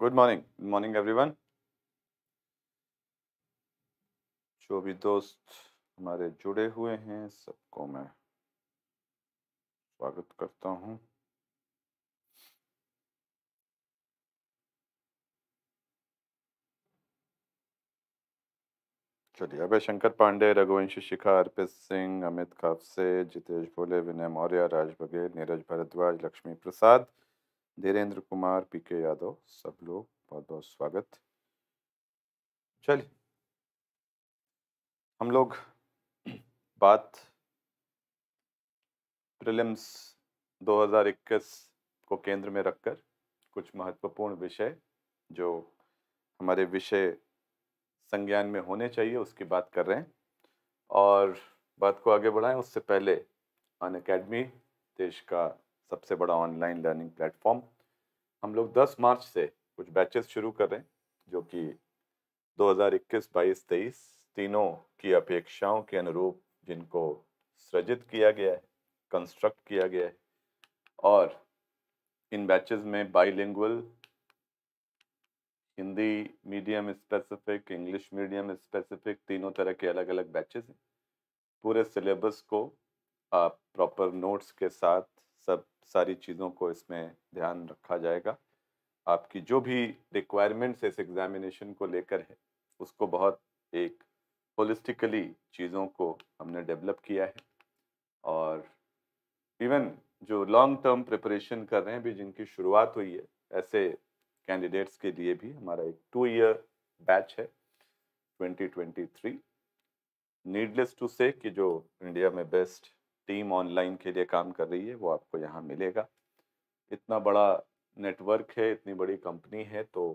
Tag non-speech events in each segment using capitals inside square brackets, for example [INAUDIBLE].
Good morning good morning everyone जो भी दोस्त हमारे जुड़े हुए हैं सबको मैं स्वागत करता हूं चलिए अभय शंकर पांडे रघुवंशी शिखा अर्पित सिंह अमित खापसे जितेश भोले विनय मौर्य राज बघेल नीरज भारद्वाज लक्ष्मी प्रसाद धीरेन्द्र कुमार पी के यादव सब लोग बहुत बहुत स्वागत चलिए हम लोग बात प्रिलिम्स 2021 को केंद्र में रखकर कुछ महत्वपूर्ण विषय जो हमारे विषय संज्ञान में होने चाहिए उसकी बात कर रहे हैं और बात को आगे बढ़ाएं उससे पहले अन अकेडमी देश का सबसे बड़ा ऑनलाइन लर्निंग प्लेटफॉर्म हम लोग 10 मार्च से कुछ बैचेस शुरू कर रहे हैं जो कि 2021, 22, 23 तीनों की अपेक्षाओं के अनुरूप जिनको सृजित किया गया है कंस्ट्रक्ट किया गया है और इन बैचेस में bilingual Hindi medium specific English medium specific तीनों तरह के अलग अलग बैचेस हैं पूरे सिलेबस को आप प्रॉपर नोट्स के साथ सब सारी चीज़ों को इसमें ध्यान रखा जाएगा आपकी जो भी रिक्वायरमेंट्स इस एग्ज़ामिनेशन को लेकर है उसको बहुत एक होलिस्टिकली चीज़ों को हमने डेवलप किया है और इवन जो लॉन्ग टर्म प्रिपरेशन कर रहे हैं भी जिनकी शुरुआत हुई है ऐसे कैंडिडेट्स के लिए भी हमारा एक टू ईयर बैच है 2023 नीडलेस टू से कि जो इंडिया में बेस्ट टीम ऑनलाइन के लिए काम कर रही है वो आपको यहाँ मिलेगा इतना बड़ा नेटवर्क है इतनी बड़ी कंपनी है तो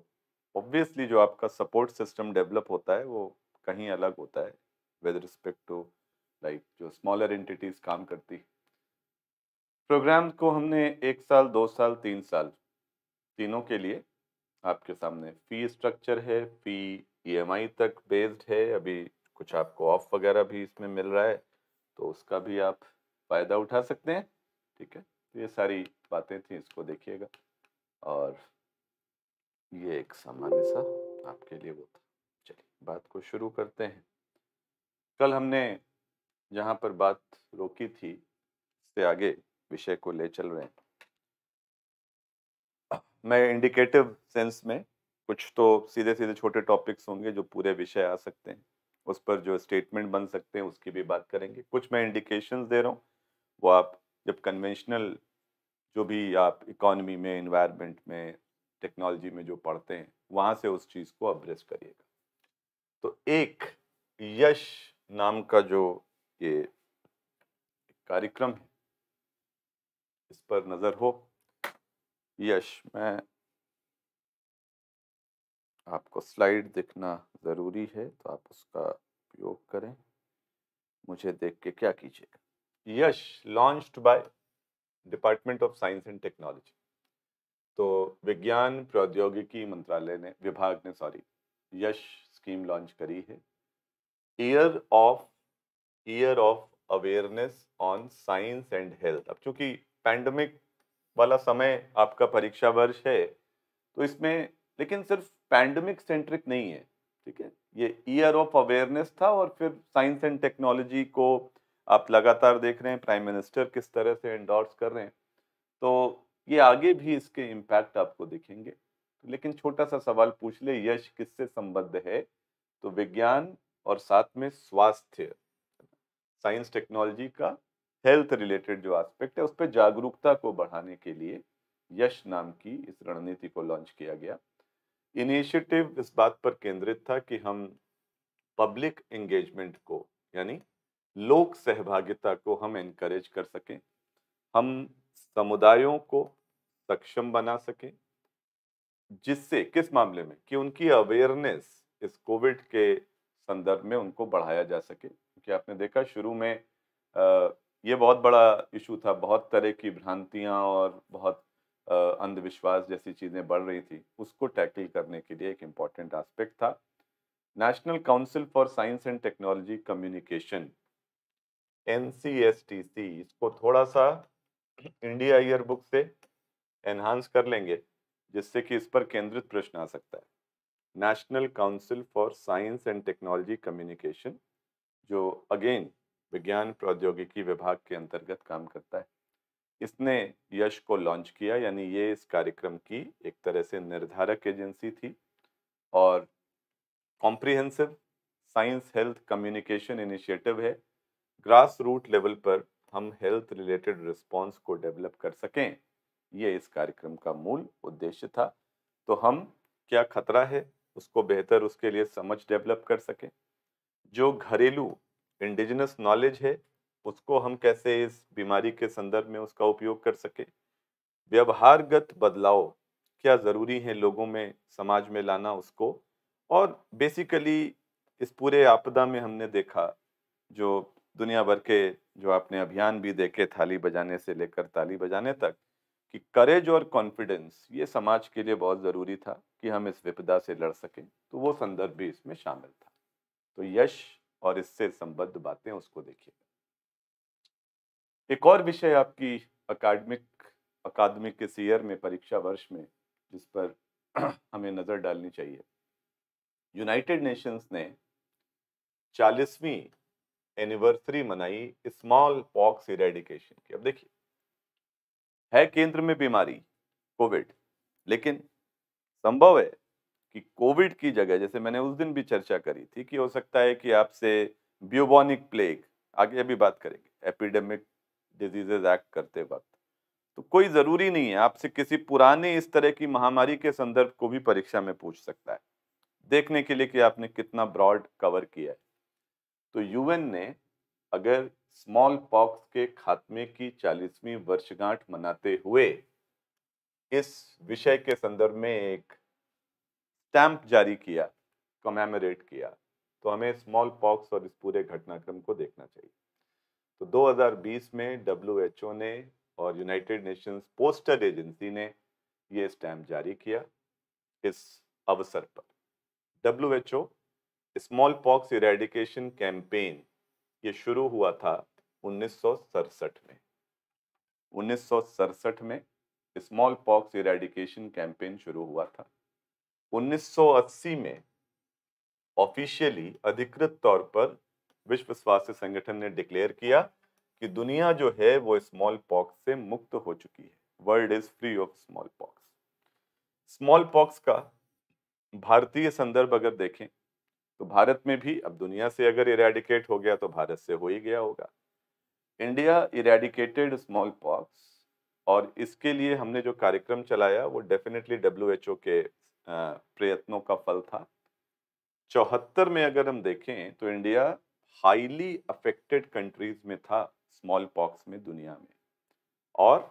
ऑब्वियसली जो आपका सपोर्ट सिस्टम डेवलप होता है वो कहीं अलग होता है विद रिस्पेक्ट टू लाइक जो स्मॉलर एंटिटीज़ काम करती प्रोग्राम को हमने एक साल दो साल तीन साल तीनों के लिए आपके सामने फ़ी स्ट्रक्चर है फ़ी ईएमआई e तक बेस्ड है अभी कुछ आपको ऑफ वगैरह भी इसमें मिल रहा है तो उसका भी आप फ़ायदा उठा सकते हैं ठीक है तो ये सारी बातें थी इसको देखिएगा और ये एक सामान्य सा आपके लिए वो था चलिए बात को शुरू करते हैं कल हमने जहाँ पर बात रोकी थी से आगे विषय को ले चल रहे हैं मैं इंडिकेटिव सेंस में कुछ तो सीधे सीधे छोटे टॉपिक्स होंगे जो पूरे विषय आ सकते हैं उस पर जो स्टेटमेंट बन सकते हैं उसकी भी बात करेंगे कुछ मैं इंडिकेशंस दे रहा हूँ वो आप जब कन्वेंशनल जो भी आप इकोनॉमी में इन्वायरमेंट में टेक्नोलॉजी में जो पढ़ते हैं वहाँ से उस चीज़ को अब्रेस करिएगा तो एक यश नाम का जो ये कार्यक्रम है इस पर नज़र हो यश मैं आपको स्लाइड दिखना ज़रूरी है तो आप उसका उपयोग करें मुझे देख के क्या कीजिएगा YASH launched by Department of science and Technology तो विज्ञान प्रौद्योगिकी मंत्रालय ने विभाग ने सॉरी यश स्कीम लॉन्च करी है year of Year of Awareness on Science and Health अब चूंकि पैंडमिक वाला समय आपका परीक्षा वर्ष है तो इसमें लेकिन सिर्फ पैंडमिक सेंट्रिक नहीं है ठीक है ये ईयर ऑफ अवेयरनेस था और फिर साइंस एंड टेक्नोलॉजी को आप लगातार देख रहे हैं प्राइम मिनिस्टर किस तरह से एंडोर्स कर रहे हैं तो ये आगे भी इसके इम्पैक्ट आपको दिखेंगे लेकिन छोटा सा सवाल पूछ ले यश किससे संबद्ध है तो विज्ञान और साथ में स्वास्थ्य साइंस टेक्नोलॉजी का हेल्थ रिलेटेड जो एस्पेक्ट है उस पर जागरूकता को बढ़ाने के लिए यश नाम की इस रणनीति को लॉन्च किया गया इनिशिएटिव इस बात पर केंद्रित था कि हम पब्लिक एंगेजमेंट को यानी लोक सहभागिता को हम इनक्रेज कर सकें हम समुदायों को सक्षम बना सकें जिससे किस मामले में कि उनकी अवेयरनेस इस कोविड के संदर्भ में उनको बढ़ाया जा सके क्योंकि आपने देखा शुरू में ये बहुत बड़ा इशू था बहुत तरह की भ्रांतियाँ और बहुत अंधविश्वास जैसी चीज़ें बढ़ रही थी उसको टैकल करने के लिए एक इम्पॉर्टेंट आस्पेक्ट था National Council for Science and Technology Communication एन इसको थोड़ा सा इंडिया ईयर बुक से एनहांस कर लेंगे जिससे कि इस पर केंद्रित प्रश्न आ सकता है National Council for Science and Technology Communication जो अगेन विज्ञान प्रौद्योगिकी विभाग के अंतर्गत काम करता है इसने यश को लॉन्च किया यानी ये इस कार्यक्रम की एक तरह से निर्धारक एजेंसी थी और comprehensive science health communication initiative है ग्रास रूट लेवल पर हम हेल्थ रिलेटेड रिस्पॉन्स को डेवलप कर सकें ये इस कार्यक्रम का मूल उद्देश्य था तो हम क्या खतरा है उसको बेहतर उसके लिए समझ डेवलप कर सकें जो घरेलू इंडिजिनस नॉलेज है उसको हम कैसे इस बीमारी के संदर्भ में उसका उपयोग कर सकें व्यवहारगत बदलाव क्या ज़रूरी है लोगों में समाज में लाना उसको और बेसिकली इस पूरे आपदा में हमने देखा जो दुनिया भर के जो आपने अभियान भी देखे थाली बजाने से लेकर ताली बजाने तक कि करेज और कॉन्फिडेंस ये समाज के लिए बहुत ज़रूरी था कि हम इस विपदा से लड़ सकें तो वो संदर्भ भी इसमें शामिल था तो यश और इससे संबद्ध बातें उसको देखिए एक और विषय आपकी अकाडमिक अकादमिक इस ईयर में परीक्षा वर्ष में जिस पर [CLEARS THROAT] हमें नज़र डालनी चाहिए यूनाइटेड नेशंस ने चालीसवीं एनिवर्सरी मनाई स्मॉल पॉक्स इरेडिकेशन की अब देखिए है केंद्र में बीमारी कोविड लेकिन संभव है कि कोविड की जगह जैसे मैंने उस दिन भी चर्चा करी थी कि हो सकता है कि आपसे ब्यूबॉनिक प्लेग आगे अभी बात करेंगे एपिडेमिक डिजीजेज एक्ट करते वक्त तो कोई ज़रूरी नहीं है आपसे किसी पुराने इस तरह की महामारी के संदर्भ को भी परीक्षा में पूछ सकता है देखने के लिए कि आपने कितना ब्रॉड कवर किया है तो यूएन ने अगर स्मॉल पॉक्स के खात्मे की चालीसवीं वर्षगांठ मनाते हुए इस विषय के संदर्भ में एक स्टैंप जारी किया कमेमोरेट किया तो हमें स्मॉल पॉक्स और इस पूरे घटनाक्रम को देखना चाहिए तो 2020 में डब्ल्यू ने और यूनाइटेड नेशंस पोस्टल एजेंसी ने यह स्टैम्प जारी किया इस अवसर पर W smallpox eradication campaign ये शुरू हुआ था उन्नीस में उन्नीस में स्मॉल पॉक्स इरेडिकेशन कैंपेन शुरू हुआ था 1980 में ऑफिशियली अधिकृत तौर पर विश्व स्वास्थ्य संगठन ने डिक्लेयर किया कि दुनिया जो है वो स्मॉल पॉक्स से मुक्त हो चुकी है world is free of smallpox smallpox का भारतीय संदर्भ अगर देखें तो भारत में भी अब दुनिया से अगर इरेडिकेट हो गया तो भारत से हो ही गया होगा इंडिया इरेडिकेटेड स्मॉल पॉक्स और इसके लिए हमने जो कार्यक्रम चलाया वो डेफिनेटली डब्ल्यू के प्रयत्नों का फल था चौहत्तर में अगर हम देखें तो इंडिया हाईली अफेक्टेड कंट्रीज में था स्मॉल पॉक्स में दुनिया में और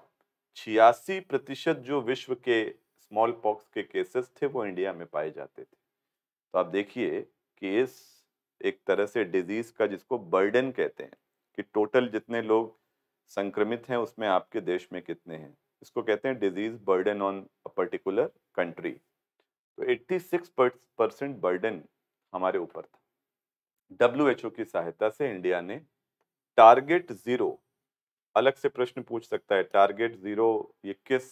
छियासी प्रतिशत जो विश्व के स्मॉल पॉक्स के केसेस थे वो इंडिया में पाए जाते थे तो आप देखिए केस एक तरह से डिजीज का जिसको बर्डन कहते हैं कि टोटल जितने लोग संक्रमित हैं उसमें आपके देश में कितने हैं इसको कहते हैं disease burden on a particular country तो 86 परसेंट बर्डन हमारे ऊपर था डब्ल्यू की सहायता से इंडिया ने टारगेट जीरो अलग से प्रश्न पूछ सकता है टारगेट जीरो ये किस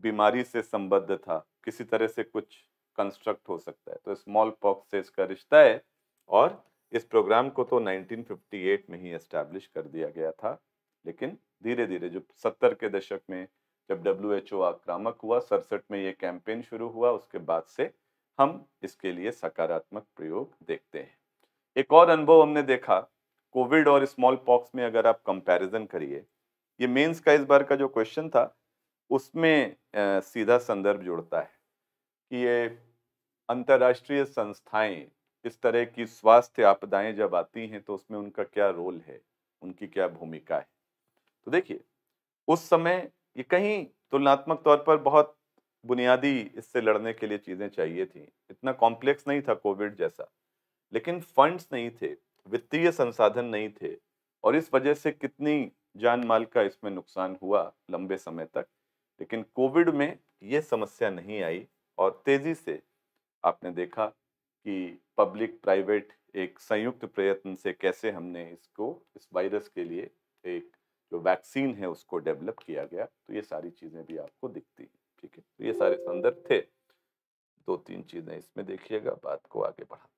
बीमारी से संबद्ध था किसी तरह से कुछ कंस्ट्रक्ट हो सकता है तो स्मॉल पॉक्स से इसका रिश्ता है और इस प्रोग्राम को तो 1958 में ही एस्टैब्लिश कर दिया गया था लेकिन धीरे धीरे जो सत्तर के दशक में जब डब्ल्यू एच आक्रामक हुआ सड़सठ में ये कैंपेन शुरू हुआ उसके बाद से हम इसके लिए सकारात्मक प्रयोग देखते हैं एक और अनुभव हमने देखा कोविड और स्मॉल पॉक्स में अगर आप कंपैरिजन करिए ये मेंस का इस बार का जो क्वेश्चन था उसमें सीधा संदर्भ जुड़ता है कि ये अंतर्राष्ट्रीय संस्थाएं इस तरह की स्वास्थ्य आपदाएं जब आती हैं तो उसमें उनका क्या रोल है उनकी क्या भूमिका है तो देखिए उस समय ये कहीं तुलनात्मक तौर पर बहुत बुनियादी इससे लड़ने के लिए चीज़ें चाहिए थी इतना कॉम्प्लेक्स नहीं था कोविड जैसा लेकिन फंड्स नहीं थे वित्तीय संसाधन नहीं थे और इस वजह से कितनी जान माल का इसमें नुकसान हुआ लंबे समय तक लेकिन कोविड में ये समस्या नहीं आई और तेज़ी से आपने देखा कि पब्लिक प्राइवेट एक संयुक्त प्रयत्न से कैसे हमने इसको इस वायरस के लिए एक जो वैक्सीन है उसको डेवलप किया गया तो ये सारी चीज़ें भी आपको दिखती हैं ठीक है तो ये सारे संदर्भ थे दो तीन चीज़ें इसमें देखिएगा बात को आगे बढ़ाते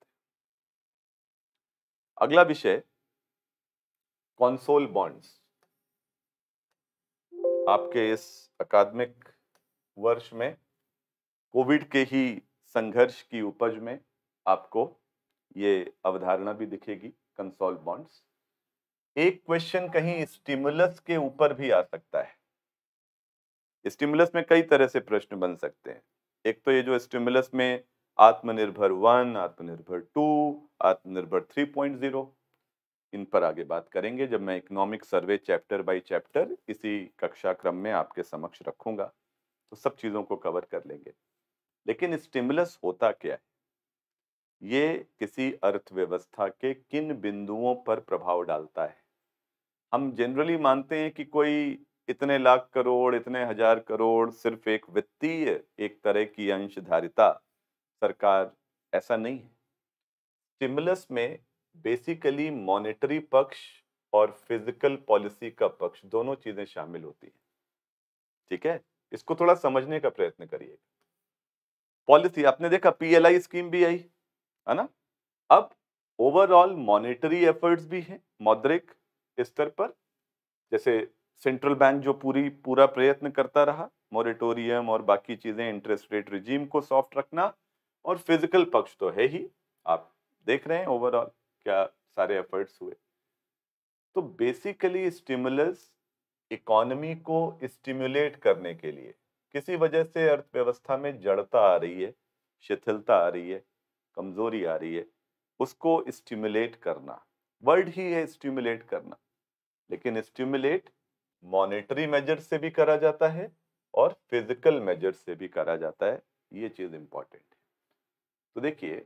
अगला विषय कॉन्सोल बॉन्ड्स आपके इस अकादमिक वर्ष में कोविड के ही संघर्ष की उपज में आपको ये अवधारणा भी दिखेगी कंसोल बॉन्ड्स एक क्वेश्चन कहीं स्टिमुलस के ऊपर भी आ सकता है स्टिमुलस में कई तरह से प्रश्न बन सकते हैं एक तो ये जो स्टिमुलस में आत्मनिर्भर वन आत्मनिर्भर टू आत्मनिर्भर थ्री पॉइंट जीरो इन पर आगे बात करेंगे जब मैं economic survey chapter by chapter इसी कक्षा क्रम में आपके समक्ष रखूंगा तो सब चीज़ों को कवर कर लेंगे लेकिन स्टिमुलस होता क्या है ये किसी अर्थव्यवस्था के किन बिंदुओं पर प्रभाव डालता है हम जनरली मानते हैं कि कोई इतने लाख करोड़ इतने हजार करोड़ सिर्फ एक वित्तीय एक तरह की अंशधारिता सरकार ऐसा नहीं है स्टिमुलस में बेसिकली मॉनेटरी पक्ष और फिजिकल पॉलिसी का पक्ष दोनों चीजें शामिल होती हैं ठीक है इसको थोड़ा समझने का प्रयत्न करिएगा पॉलिसी आपने देखा पीएलआई स्कीम भी आई है ना अब ओवरऑल मॉनेटरी एफर्ट्स भी हैं मौद्रिक स्तर पर जैसे सेंट्रल बैंक जो पूरी पूरा प्रयत्न करता रहा मॉरेटोरियम और बाकी चीज़ें इंटरेस्ट रेट रिजीम को सॉफ्ट रखना और फिजिकल पक्ष तो है ही आप देख रहे हैं ओवरऑल क्या सारे एफर्ट्स हुए तो बेसिकली स्टिमुलस इकोनॉमी को स्टिमुलेट करने के लिए किसी वजह से अर्थव्यवस्था में जड़ता आ रही है शिथिलता आ रही है कमजोरी आ रही है उसको स्टिमुलेट करना वर्ड ही है स्टिमुलेट करना लेकिन स्टिमुलेट मॉनेटरी मेजर से भी करा जाता है और फिजिकल मेजर से भी करा जाता है ये चीज़ इंपॉर्टेंट है तो देखिए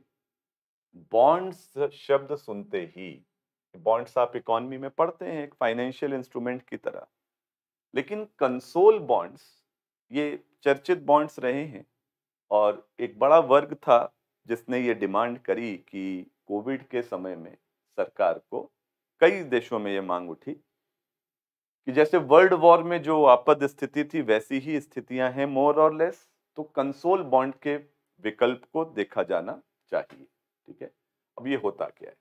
बॉन्ड्स शब्द सुनते ही बॉन्ड्स आप इकोनॉमी में पढ़ते हैं एक फाइनेंशियल इंस्ट्रूमेंट की तरह लेकिन कंसोल बॉन्ड्स ये चर्चित बॉन्ड्स रहे हैं और एक बड़ा वर्ग था जिसने ये डिमांड करी कि कोविड के समय में सरकार को कई देशों में ये मांग उठी कि जैसे वर्ल्ड वॉर में जो आपद स्थिति थी वैसी ही स्थितियां हैं मोर और लेस तो कंसोल बॉन्ड के विकल्प को देखा जाना चाहिए ठीक है अब ये होता क्या है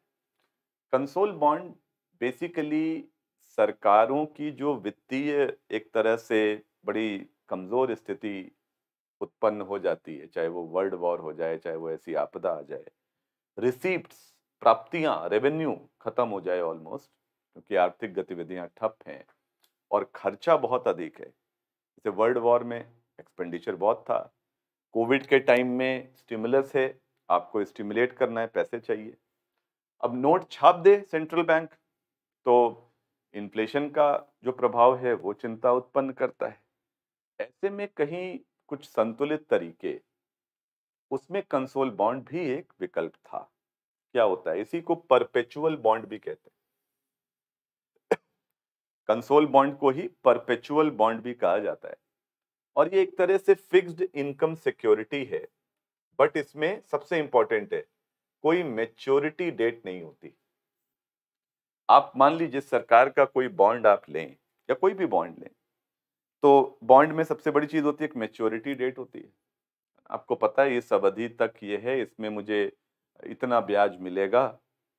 कंसोल बॉन्ड बेसिकली सरकारों की जो वित्तीय एक तरह से बड़ी कमज़ोर स्थिति उत्पन्न हो जाती है चाहे वो वर्ल्ड वॉर हो जाए चाहे वो ऐसी आपदा आ जाए रिसीप्ट्स प्राप्तियां रेवेन्यू खत्म हो जाए ऑलमोस्ट क्योंकि आर्थिक गतिविधियां ठप हैं और खर्चा बहुत अधिक है जैसे वर्ल्ड वॉर में एक्सपेंडिचर बहुत था कोविड के टाइम में स्टिमुलस है आपको स्टिमुलेट करना है पैसे चाहिए अब नोट छाप दे सेंट्रल बैंक तो इन्फ्लेशन का जो प्रभाव है वो चिंता उत्पन्न करता है ऐसे में कहीं कुछ संतुलित तरीके उसमें कंसोल बॉन्ड भी एक विकल्प था क्या होता है इसी को परपेचुअल बॉन्ड भी कहते हैं कंसोल बॉन्ड को ही परपेचुअल बॉन्ड भी कहा जाता है और ये एक तरह से फिक्स्ड इनकम सिक्योरिटी है बट इसमें सबसे इंपॉर्टेंट है कोई मेच्योरिटी डेट नहीं होती आप मान लीजिए सरकार का कोई बॉन्ड आप लें या कोई भी बॉन्ड लें तो बॉन्ड में सबसे बड़ी चीज़ होती है एक मेच्योरिटी डेट होती है आपको पता है इस अवधि तक ये है इसमें मुझे इतना ब्याज मिलेगा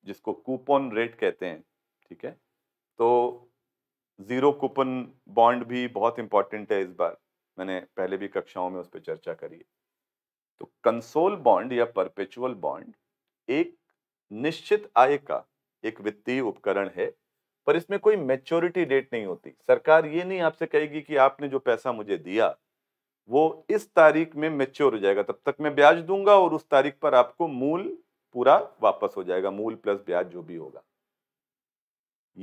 जिसको कूपन रेट कहते हैं ठीक है तो ज़ीरो कूपन बॉन्ड भी बहुत इंपॉर्टेंट है इस बार मैंने पहले भी कक्षाओं में उस पर चर्चा करी है तो कंसोल बॉन्ड या परपेचुअल बॉन्ड एक निश्चित आय का एक वित्तीय उपकरण है पर इसमें कोई मेच्योरिटी डेट नहीं होती सरकार ये नहीं आपसे कहेगी कि आपने जो पैसा मुझे दिया वो इस तारीख में मेच्योर हो जाएगा तब तक मैं ब्याज दूंगा और उस तारीख पर आपको मूल पूरा वापस हो जाएगा मूल प्लस ब्याज जो भी होगा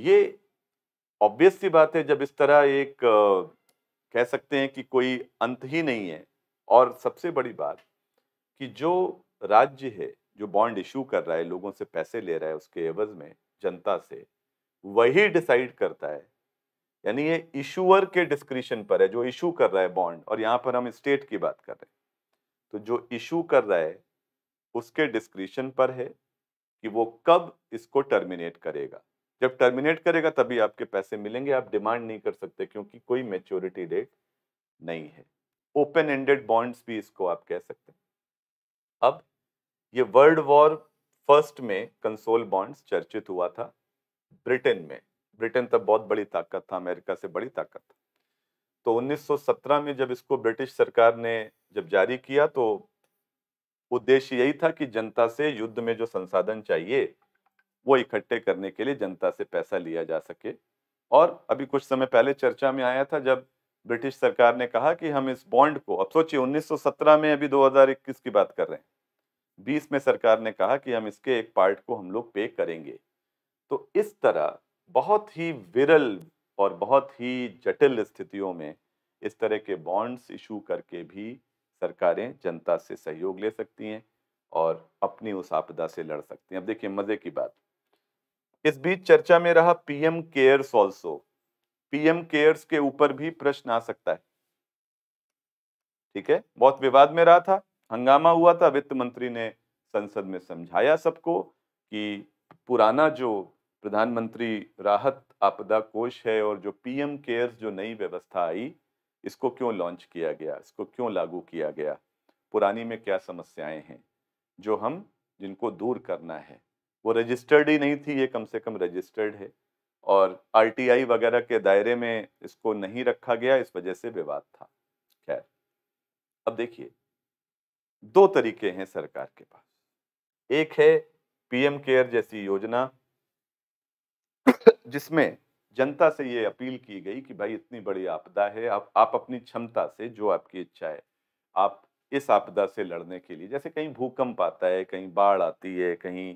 ये ऑब्वियस सी बात है जब इस तरह एक कह सकते हैं कि कोई अंत ही नहीं है और सबसे बड़ी बात कि जो राज्य है जो बॉन्ड इशू कर रहा है लोगों से पैसे ले रहा है उसके एवज में जनता से वही डिसाइड करता है यानी ये इशूअर के डिस्क्रिप्शन पर है जो इशू कर रहा है बॉन्ड और यहां पर हम स्टेट की बात कर रहे हैं तो जो इशू कर रहा है उसके डिस्क्रिप्शन पर है कि वो कब इसको टर्मिनेट करेगा जब टर्मिनेट करेगा तभी आपके पैसे मिलेंगे आप डिमांड नहीं कर सकते क्योंकि कोई मेच्योरिटी डेट नहीं है ओपन एंडेड बॉन्ड्स भी इसको आप कह सकते हैं अब ये वर्ल्ड वॉर फर्स्ट में कंसोल बॉन्ड्स चर्चित हुआ था ब्रिटेन में ब्रिटेन तब बहुत बड़ी ताकत था अमेरिका से बड़ी ताकत था तो 1917 में जब इसको ब्रिटिश सरकार ने जब जारी किया तो उद्देश्य यही था कि जनता से युद्ध में जो संसाधन चाहिए वो इकट्ठे करने के लिए जनता से पैसा लिया जा सके और अभी कुछ समय पहले चर्चा में आया था जब ब्रिटिश सरकार ने कहा कि हम इस बॉन्ड को अब सोचिए 1917 में अभी 2021 की बात कर रहे हैं 20 में सरकार ने कहा कि हम इसके एक पार्ट को हम लोग पे करेंगे तो इस तरह बहुत ही विरल और बहुत ही जटिल स्थितियों में इस तरह के बॉन्ड्स इशू करके भी सरकारें जनता से सहयोग ले सकती हैं और अपनी उस आपदा से लड़ सकती हैं अब देखिए मज़े की बात इस बीच चर्चा में रहा PM CARES also PM CARES के ऊपर भी प्रश्न आ सकता है ठीक है बहुत विवाद में रहा था हंगामा हुआ था वित्त मंत्री ने संसद में समझाया सबको कि पुराना जो प्रधानमंत्री राहत आपदा कोष है और जो पीएम केयर्स जो नई व्यवस्था आई इसको क्यों लॉन्च किया गया इसको क्यों लागू किया गया पुरानी में क्या समस्याएं हैं जो हम जिनको दूर करना है वो रजिस्टर्ड ही नहीं थी ये कम से कम रजिस्टर्ड है और आरटीआई वगैरह के दायरे में इसको नहीं रखा गया इस वजह से विवाद था खैर अब देखिए दो तरीके हैं सरकार के पास एक है पीएम केयर जैसी योजना जिसमें जनता से ये अपील की गई कि भाई इतनी बड़ी आपदा है आप आप अपनी क्षमता से जो आपकी इच्छा है आप इस आपदा से लड़ने के लिए जैसे कहीं भूकंप आता है कहीं बाढ़ आती है कहीं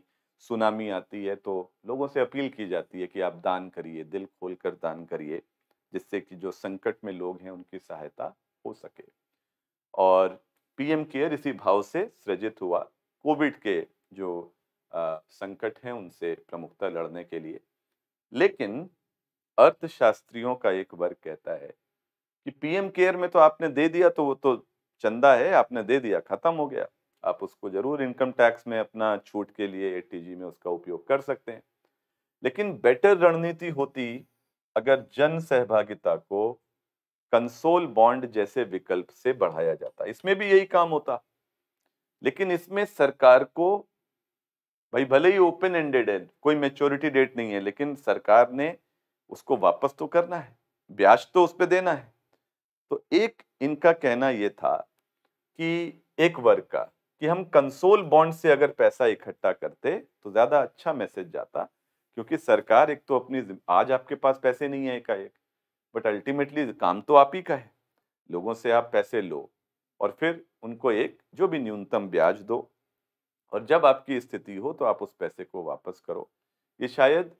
सुनामी आती है तो लोगों से अपील की जाती है कि आप दान करिए दिल खोल कर दान करिए जिससे कि जो संकट में लोग हैं उनकी सहायता हो सके और पीएम केयर इसी भाव से सृजित हुआ कोविड के जो आ, संकट हैं उनसे प्रमुखता लड़ने के लिए लेकिन अर्थशास्त्रियों का एक वर्ग कहता है कि पीएम केयर में तो आपने दे दिया तो वो तो चंदा है आपने दे दिया खत्म हो गया आप उसको जरूर इनकम टैक्स में अपना छूट के लिए एटीजी में उसका उपयोग कर सकते हैं लेकिन बेटर रणनीति होती अगर जन सहभागिता को कंसोल बॉन्ड जैसे विकल्प से बढ़ाया जाता इसमें भी यही काम होता लेकिन इसमें सरकार को भाई भले ही ओपन एंडेड है कोई मेच्योरिटी डेट नहीं है लेकिन सरकार ने उसको वापस तो करना है ब्याज तो उस पर देना है तो एक इनका कहना यह था कि एक वर्ग का कि हम कंसोल बॉन्ड से अगर पैसा इकट्ठा करते तो ज़्यादा अच्छा मैसेज जाता क्योंकि सरकार एक तो अपनी आज आपके पास पैसे नहीं है एकाएक बट अल्टीमेटली काम तो आप ही का है लोगों से आप पैसे लो और फिर उनको एक जो भी न्यूनतम ब्याज दो और जब आपकी स्थिति हो तो आप उस पैसे को वापस करो ये शायद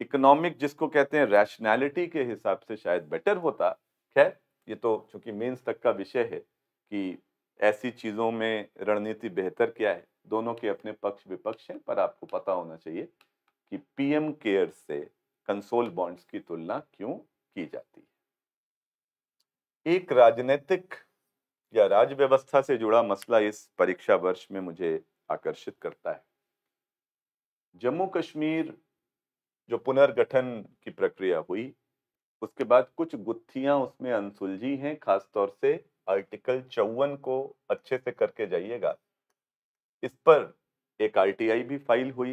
इकोनॉमिक जिसको कहते हैं रैशनैलिटी के हिसाब से शायद बेटर होता खैर ये तो चूंकि मेंस तक का विषय है कि ऐसी चीज़ों में रणनीति बेहतर क्या है दोनों के अपने पक्ष विपक्ष हैं पर आपको पता होना चाहिए कि पीएम केयर से कंसोल बॉन्ड्स की तुलना क्यों की जाती है एक राजनीतिक या राज्य व्यवस्था से जुड़ा मसला इस परीक्षा वर्ष में मुझे आकर्षित करता है जम्मू कश्मीर जो पुनर्गठन की प्रक्रिया हुई उसके बाद कुछ गुत्थियां उसमें अनसुलझी हैं खासतौर से आर्टिकल चौवन को अच्छे से करके जाइएगा इस पर एक आरटीआई भी फाइल हुई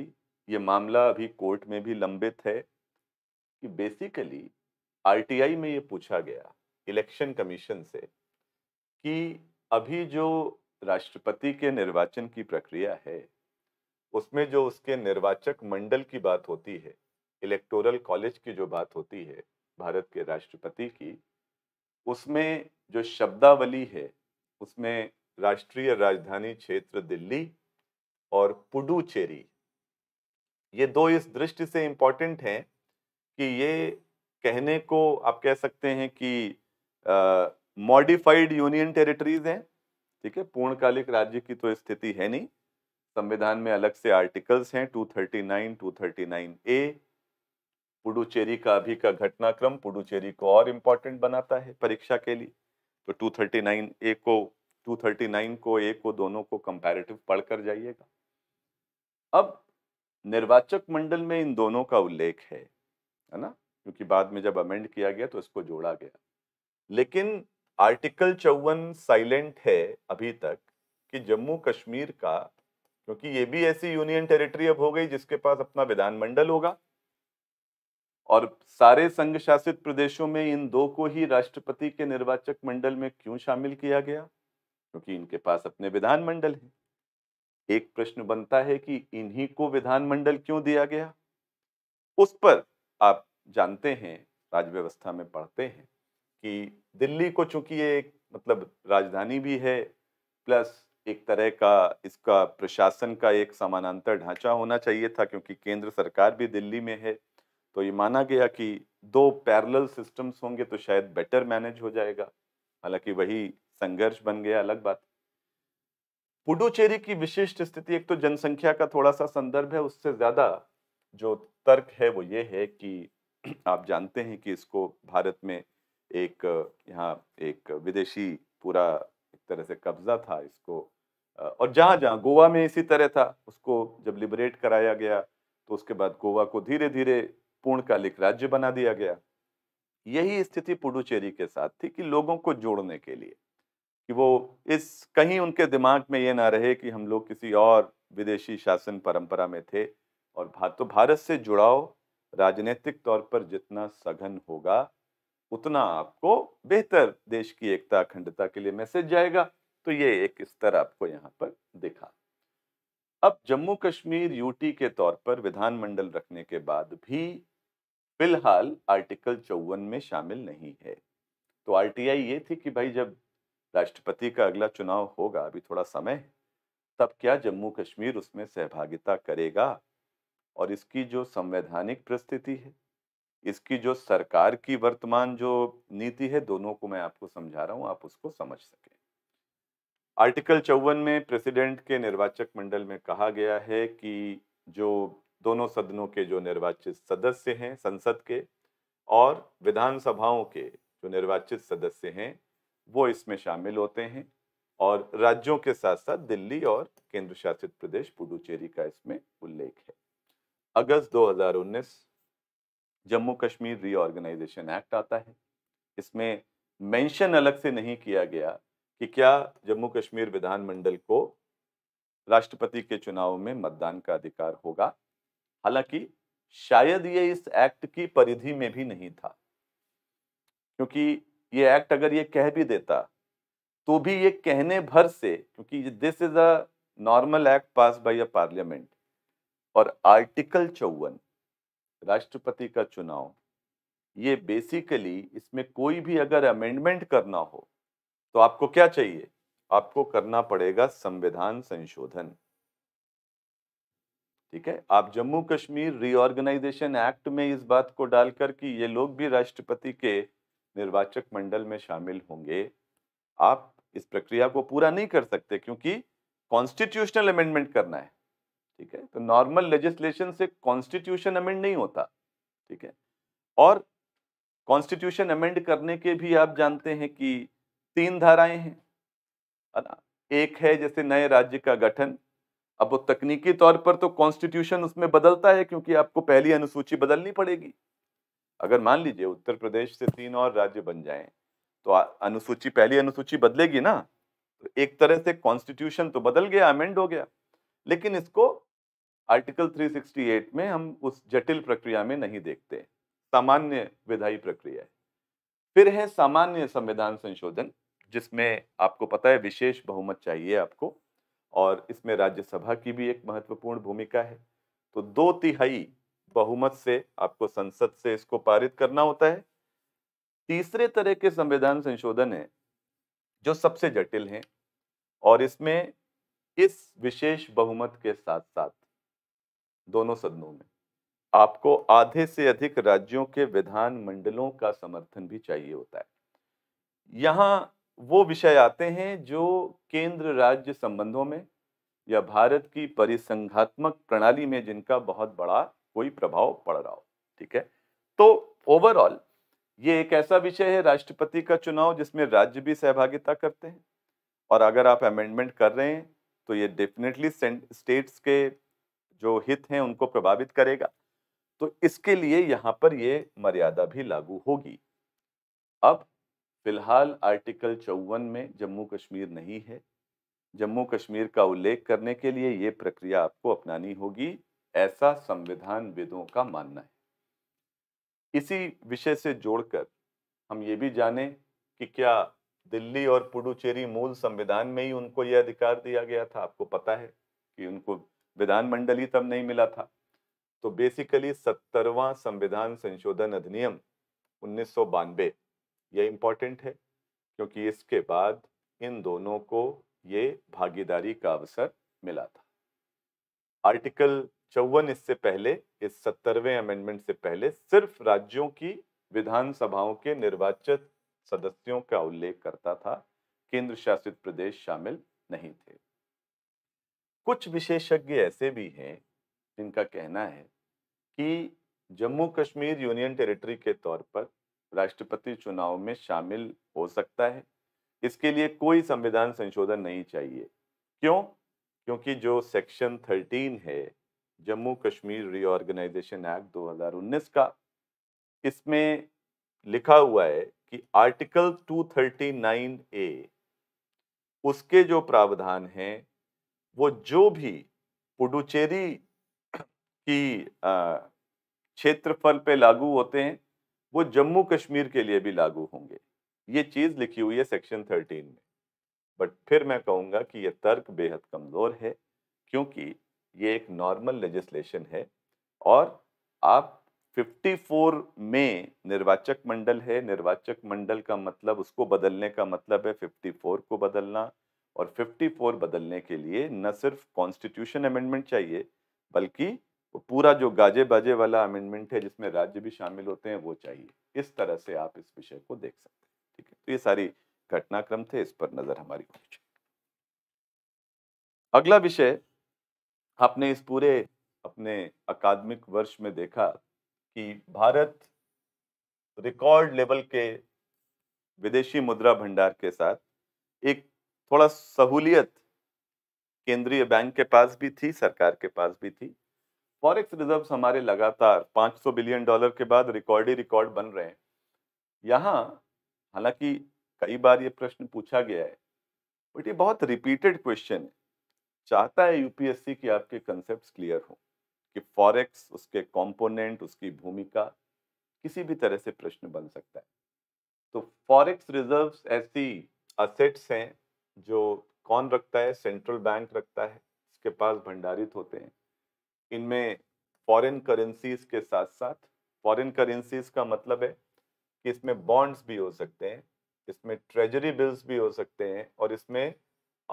ये मामला अभी कोर्ट में भी लंबित है कि बेसिकली आरटीआई में ये पूछा गया इलेक्शन कमीशन से कि अभी जो राष्ट्रपति के निर्वाचन की प्रक्रिया है उसमें जो उसके निर्वाचक मंडल की बात होती है इलेक्टोरल कॉलेज की जो बात होती है भारत के राष्ट्रपति की उसमें जो शब्दावली है उसमें राष्ट्रीय राजधानी क्षेत्र दिल्ली और पुडुचेरी ये दो इस दृष्टि से इम्पॉर्टेंट हैं कि ये कहने को आप कह सकते हैं कि मॉडिफाइड यूनियन टेरिटरीज हैं ठीक है पूर्णकालिक राज्य की तो स्थिति है नहीं संविधान में अलग से आर्टिकल्स हैं 239, 239 ए पुडुचेरी का अभी का घटनाक्रम पुडुचेरी को और इम्पोर्टेंट बनाता है परीक्षा के लिए तो 239 ए को 239 को ए को दोनों को कंपैरेटिव पढ़कर जाइएगा अब निर्वाचक मंडल में इन दोनों का उल्लेख है है ना क्योंकि बाद में जब अमेंड किया गया तो इसको जोड़ा गया लेकिन आर्टिकल चौवन साइलेंट है अभी तक कि जम्मू कश्मीर का क्योंकि ये भी ऐसी यूनियन टेरिटरी अब हो गई जिसके पास अपना विधानमंडल होगा और सारे संघ शासित प्रदेशों में इन दो को ही राष्ट्रपति के निर्वाचक मंडल में क्यों शामिल किया गया क्योंकि इनके पास अपने विधानमंडल है एक प्रश्न बनता है कि इन्हीं को विधानमंडल क्यों दिया गया उस पर आप जानते हैं राज्य व्यवस्था में पढ़ते हैं कि दिल्ली को चूंकि ये एक मतलब राजधानी भी है प्लस एक तरह का इसका प्रशासन का एक समानांतर ढांचा होना चाहिए था क्योंकि केंद्र सरकार भी दिल्ली में है तो ये माना गया कि दो पैरेलल सिस्टम्स होंगे तो शायद बेटर मैनेज हो जाएगा हालांकि वही संघर्ष बन गया अलग बात पुडुचेरी की विशिष्ट स्थिति एक तो जनसंख्या का थोड़ा सा संदर्भ है उससे ज़्यादा जो तर्क है वो ये है कि आप जानते हैं कि इसको भारत में एक यहाँ एक विदेशी पूरा एक तरह से कब्जा था इसको और जहाँ जहाँ गोवा में इसी तरह था उसको जब लिबरेट कराया गया तो उसके बाद गोवा को धीरे धीरे पूर्णकालिक राज्य बना दिया गया यही स्थिति पुडुचेरी के साथ थी कि लोगों को जोड़ने के लिए कि वो इस कहीं उनके दिमाग में ये ना रहे कि हम लोग किसी और विदेशी शासन परंपरा में थे और भा, तो भारत से जुड़ाव राजनीतिक तौर पर जितना सघन होगा उतना आपको बेहतर देश की एकता अखंडता के लिए मैसेज जाएगा तो ये एक स्तर आपको यहाँ पर दिखा अब जम्मू कश्मीर यूटी के तौर पर विधानमंडल रखने के बाद भी फिलहाल आर्टिकल चौवन में शामिल नहीं है तो आरटीआई ये थी कि भाई जब राष्ट्रपति का अगला चुनाव होगा अभी थोड़ा समय है तब क्या जम्मू कश्मीर उसमें सहभागिता करेगा और इसकी जो संवैधानिक परिस्थिति है इसकी जो सरकार की वर्तमान जो नीति है दोनों को मैं आपको समझा रहा हूँ आप उसको समझ सकें आर्टिकल चौवन में प्रेसिडेंट के निर्वाचक मंडल में कहा गया है कि जो दोनों सदनों के जो निर्वाचित सदस्य हैं संसद के और विधानसभाओं के जो निर्वाचित सदस्य हैं वो इसमें शामिल होते हैं और राज्यों के साथ साथ दिल्ली और केंद्र शासित प्रदेश पुडुचेरी का इसमें उल्लेख है अगस्त 2019 जम्मू कश्मीर रीऑर्गेनाइजेशन एक्ट आता है इसमें मेंशन अलग से नहीं किया गया कि क्या जम्मू कश्मीर विधानमंडल को राष्ट्रपति के चुनाव में मतदान का अधिकार होगा हालांकि शायद ये इस एक्ट की परिधि में भी नहीं था क्योंकि ये एक्ट अगर ये कह भी देता तो भी ये कहने भर से क्योंकि this is a normal act pass by a parliament और आर्टिकल चौवन राष्ट्रपति का चुनाव ये बेसिकली इसमें कोई भी अगर अमेंडमेंट करना हो तो आपको क्या चाहिए आपको करना पड़ेगा संविधान संशोधन ठीक है आप जम्मू कश्मीर रीऑर्गेनाइजेशन एक्ट में इस बात को डालकर कि ये लोग भी राष्ट्रपति के निर्वाचक मंडल में शामिल होंगे आप इस प्रक्रिया को पूरा नहीं कर सकते क्योंकि कॉन्स्टिट्यूशनल अमेंडमेंट करना है ठीक है तो नॉर्मल लेजिस्लेशन से कॉन्स्टिट्यूशन अमेंड नहीं होता ठीक है और कॉन्स्टिट्यूशन अमेंड करने के भी आप जानते हैं कि तीन धाराएं हैं एक है जैसे नए राज्य का गठन अब वो तकनीकी तौर पर तो कॉन्स्टिट्यूशन उसमें बदलता है क्योंकि आपको पहली अनुसूची बदलनी पड़ेगी अगर मान लीजिए उत्तर प्रदेश से तीन और राज्य बन जाएं तो अनुसूची पहली अनुसूची बदलेगी ना तो एक तरह से कॉन्स्टिट्यूशन तो बदल गया अमेंड हो गया लेकिन इसको आर्टिकल 368 में हम उस जटिल प्रक्रिया में नहीं देखते सामान्य विधायी प्रक्रिया है फिर है सामान्य संविधान संशोधन जिसमें आपको पता है विशेष बहुमत चाहिए आपको और इसमें राज्यसभा की भी एक महत्वपूर्ण भूमिका है तो दो तिहाई बहुमत से आपको संसद से इसको पारित करना होता है तीसरे तरह के संविधान संशोधन है जो सबसे जटिल हैं और इसमें इस विशेष बहुमत के साथ साथ दोनों सदनों में आपको आधे से अधिक राज्यों के विधान मंडलों का समर्थन भी चाहिए होता है यहाँ वो विषय आते हैं जो केंद्र राज्य संबंधों में या भारत की परिसंघात्मक प्रणाली में जिनका बहुत बड़ा कोई प्रभाव पड़ रहा हो ठीक है तो ओवरऑल ये एक ऐसा विषय है राष्ट्रपति का चुनाव जिसमें राज्य भी सहभागिता करते हैं और अगर आप अमेंडमेंट कर रहे हैं तो ये डेफिनेटली स्टेट्स के जो हित हैं उनको प्रभावित करेगा तो इसके लिए यहाँ पर ये मर्यादा भी लागू होगी अब फिलहाल आर्टिकल चौवन में जम्मू कश्मीर नहीं है जम्मू कश्मीर का उल्लेख करने के लिए ये प्रक्रिया आपको अपनानी होगी ऐसा संविधान विदों का मानना है इसी विषय से जोड़कर हम ये भी जाने कि क्या दिल्ली और पुडुचेरी मूल संविधान में ही उनको यह अधिकार दिया गया था आपको पता है कि उनको विधानमंडल ही तब नहीं मिला था तो बेसिकली सत्तरवा संविधान संशोधन अधिनियम उन्नीस ये इम्पॉर्टेंट है क्योंकि इसके बाद इन दोनों को ये भागीदारी का अवसर मिला था आर्टिकल चौवन इससे पहले इस सत्तरवें अमेंडमेंट से पहले सिर्फ राज्यों की विधानसभाओं के निर्वाचित सदस्यों का उल्लेख करता था केंद्र शासित प्रदेश शामिल नहीं थे कुछ विशेषज्ञ ऐसे भी हैं जिनका कहना है कि जम्मू कश्मीर यूनियन टेरिटरी के तौर पर राष्ट्रपति चुनाव में शामिल हो सकता है इसके लिए कोई संविधान संशोधन नहीं चाहिए क्यों क्योंकि जो सेक्शन 13 है जम्मू कश्मीर रीऑर्गेनाइजेशन एक्ट 2019 का इसमें लिखा हुआ है कि आर्टिकल 239 ए उसके जो प्रावधान हैं वो जो भी पुडुचेरी की क्षेत्रफल पे लागू होते हैं वो जम्मू कश्मीर के लिए भी लागू होंगे ये चीज़ लिखी हुई है सेक्शन थर्टीन में बट फिर मैं कहूँगा कि ये तर्क बेहद कमज़ोर है क्योंकि ये एक नॉर्मल लेजिस्लेशन है और आप 54 में निर्वाचक मंडल है निर्वाचक मंडल का मतलब उसको बदलने का मतलब है 54 को बदलना और 54 बदलने के लिए न सिर्फ कॉन्स्टिट्यूशन अमेंडमेंट चाहिए बल्कि पूरा जो गाजे बाजे वाला अमेंडमेंट है जिसमें राज्य भी शामिल होते हैं वो चाहिए इस तरह से आप इस विषय को देख सकते हैं ठीक है तो ये सारी घटनाक्रम थे इस पर नजर हमारी होनी चाहिए अगला विषय आपने इस पूरे अपने अकादमिक वर्ष में देखा कि भारत रिकॉर्ड लेवल के विदेशी मुद्रा भंडार के साथ एक थोड़ा सहूलियत केंद्रीय बैंक के पास भी थी सरकार के पास भी थी फॉरेक्स रिजर्व्स हमारे लगातार 500 बिलियन डॉलर के बाद रिकॉर्ड ही रिकॉर्ड बन रहे हैं यहाँ हालांकि कई बार ये प्रश्न पूछा गया है बट ये बहुत रिपीटेड क्वेश्चन है चाहता है यूपीएससी कि आपके कंसेप्ट क्लियर हों कि फॉरेक्स उसके कंपोनेंट उसकी भूमिका किसी भी तरह से प्रश्न बन सकता है तो फॉरेक्स रिजर्व्स ऐसी असेट्स हैं जो कौन रखता है सेंट्रल बैंक रखता है इसके पास भंडारित होते हैं इनमें फॉरेन करेंसीज के साथ साथ फॉरेन करेंसीज का मतलब है कि इसमें बॉन्ड्स भी हो सकते हैं इसमें ट्रेजरी बिल्स भी हो सकते हैं और इसमें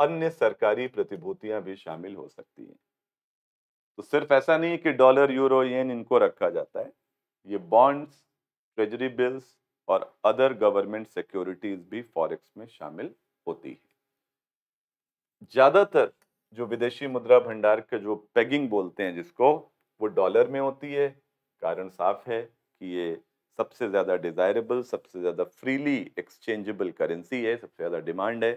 अन्य सरकारी प्रतिभूतियां भी शामिल हो सकती हैं तो सिर्फ ऐसा नहीं कि डॉलर यूरो येन इनको रखा जाता है ये बॉन्ड्स ट्रेजरी बिल्स और अदर गवर्नमेंट सिक्योरिटीज भी फॉरेक्स में शामिल होती है ज़्यादातर जो विदेशी मुद्रा भंडार का जो पेगिंग बोलते हैं जिसको वो डॉलर में होती है कारण साफ है कि ये सबसे ज़्यादा डिज़ायरेबल सबसे ज़्यादा फ्रीली एक्सचेंजेबल करेंसी है सबसे ज़्यादा डिमांड है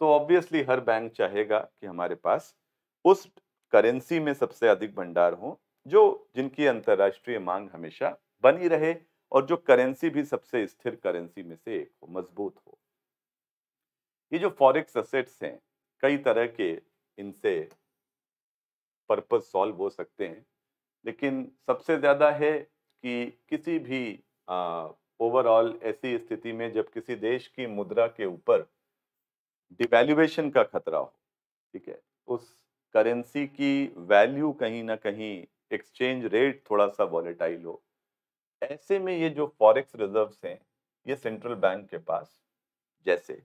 तो ऑब्वियसली हर बैंक चाहेगा कि हमारे पास उस करेंसी में सबसे अधिक भंडार हो जो जिनकी अंतर्राष्ट्रीय मांग हमेशा बनी रहे और जो करेंसी भी सबसे स्थिर करेंसी में से एक हो मजबूत हो ये जो फॉरेक्स असेट्स हैं कई तरह के इनसे पर्पज सॉल्व हो सकते हैं लेकिन सबसे ज़्यादा है कि किसी भी ओवरऑल ऐसी स्थिति में जब किसी देश की मुद्रा के ऊपर डिवेल्यूएशन का खतरा हो ठीक है उस करेंसी की वैल्यू कहीं ना कहीं एक्सचेंज रेट थोड़ा सा वॉलेटाइल हो ऐसे में ये जो फॉरेक्स रिजर्व्स हैं ये सेंट्रल बैंक के पास जैसे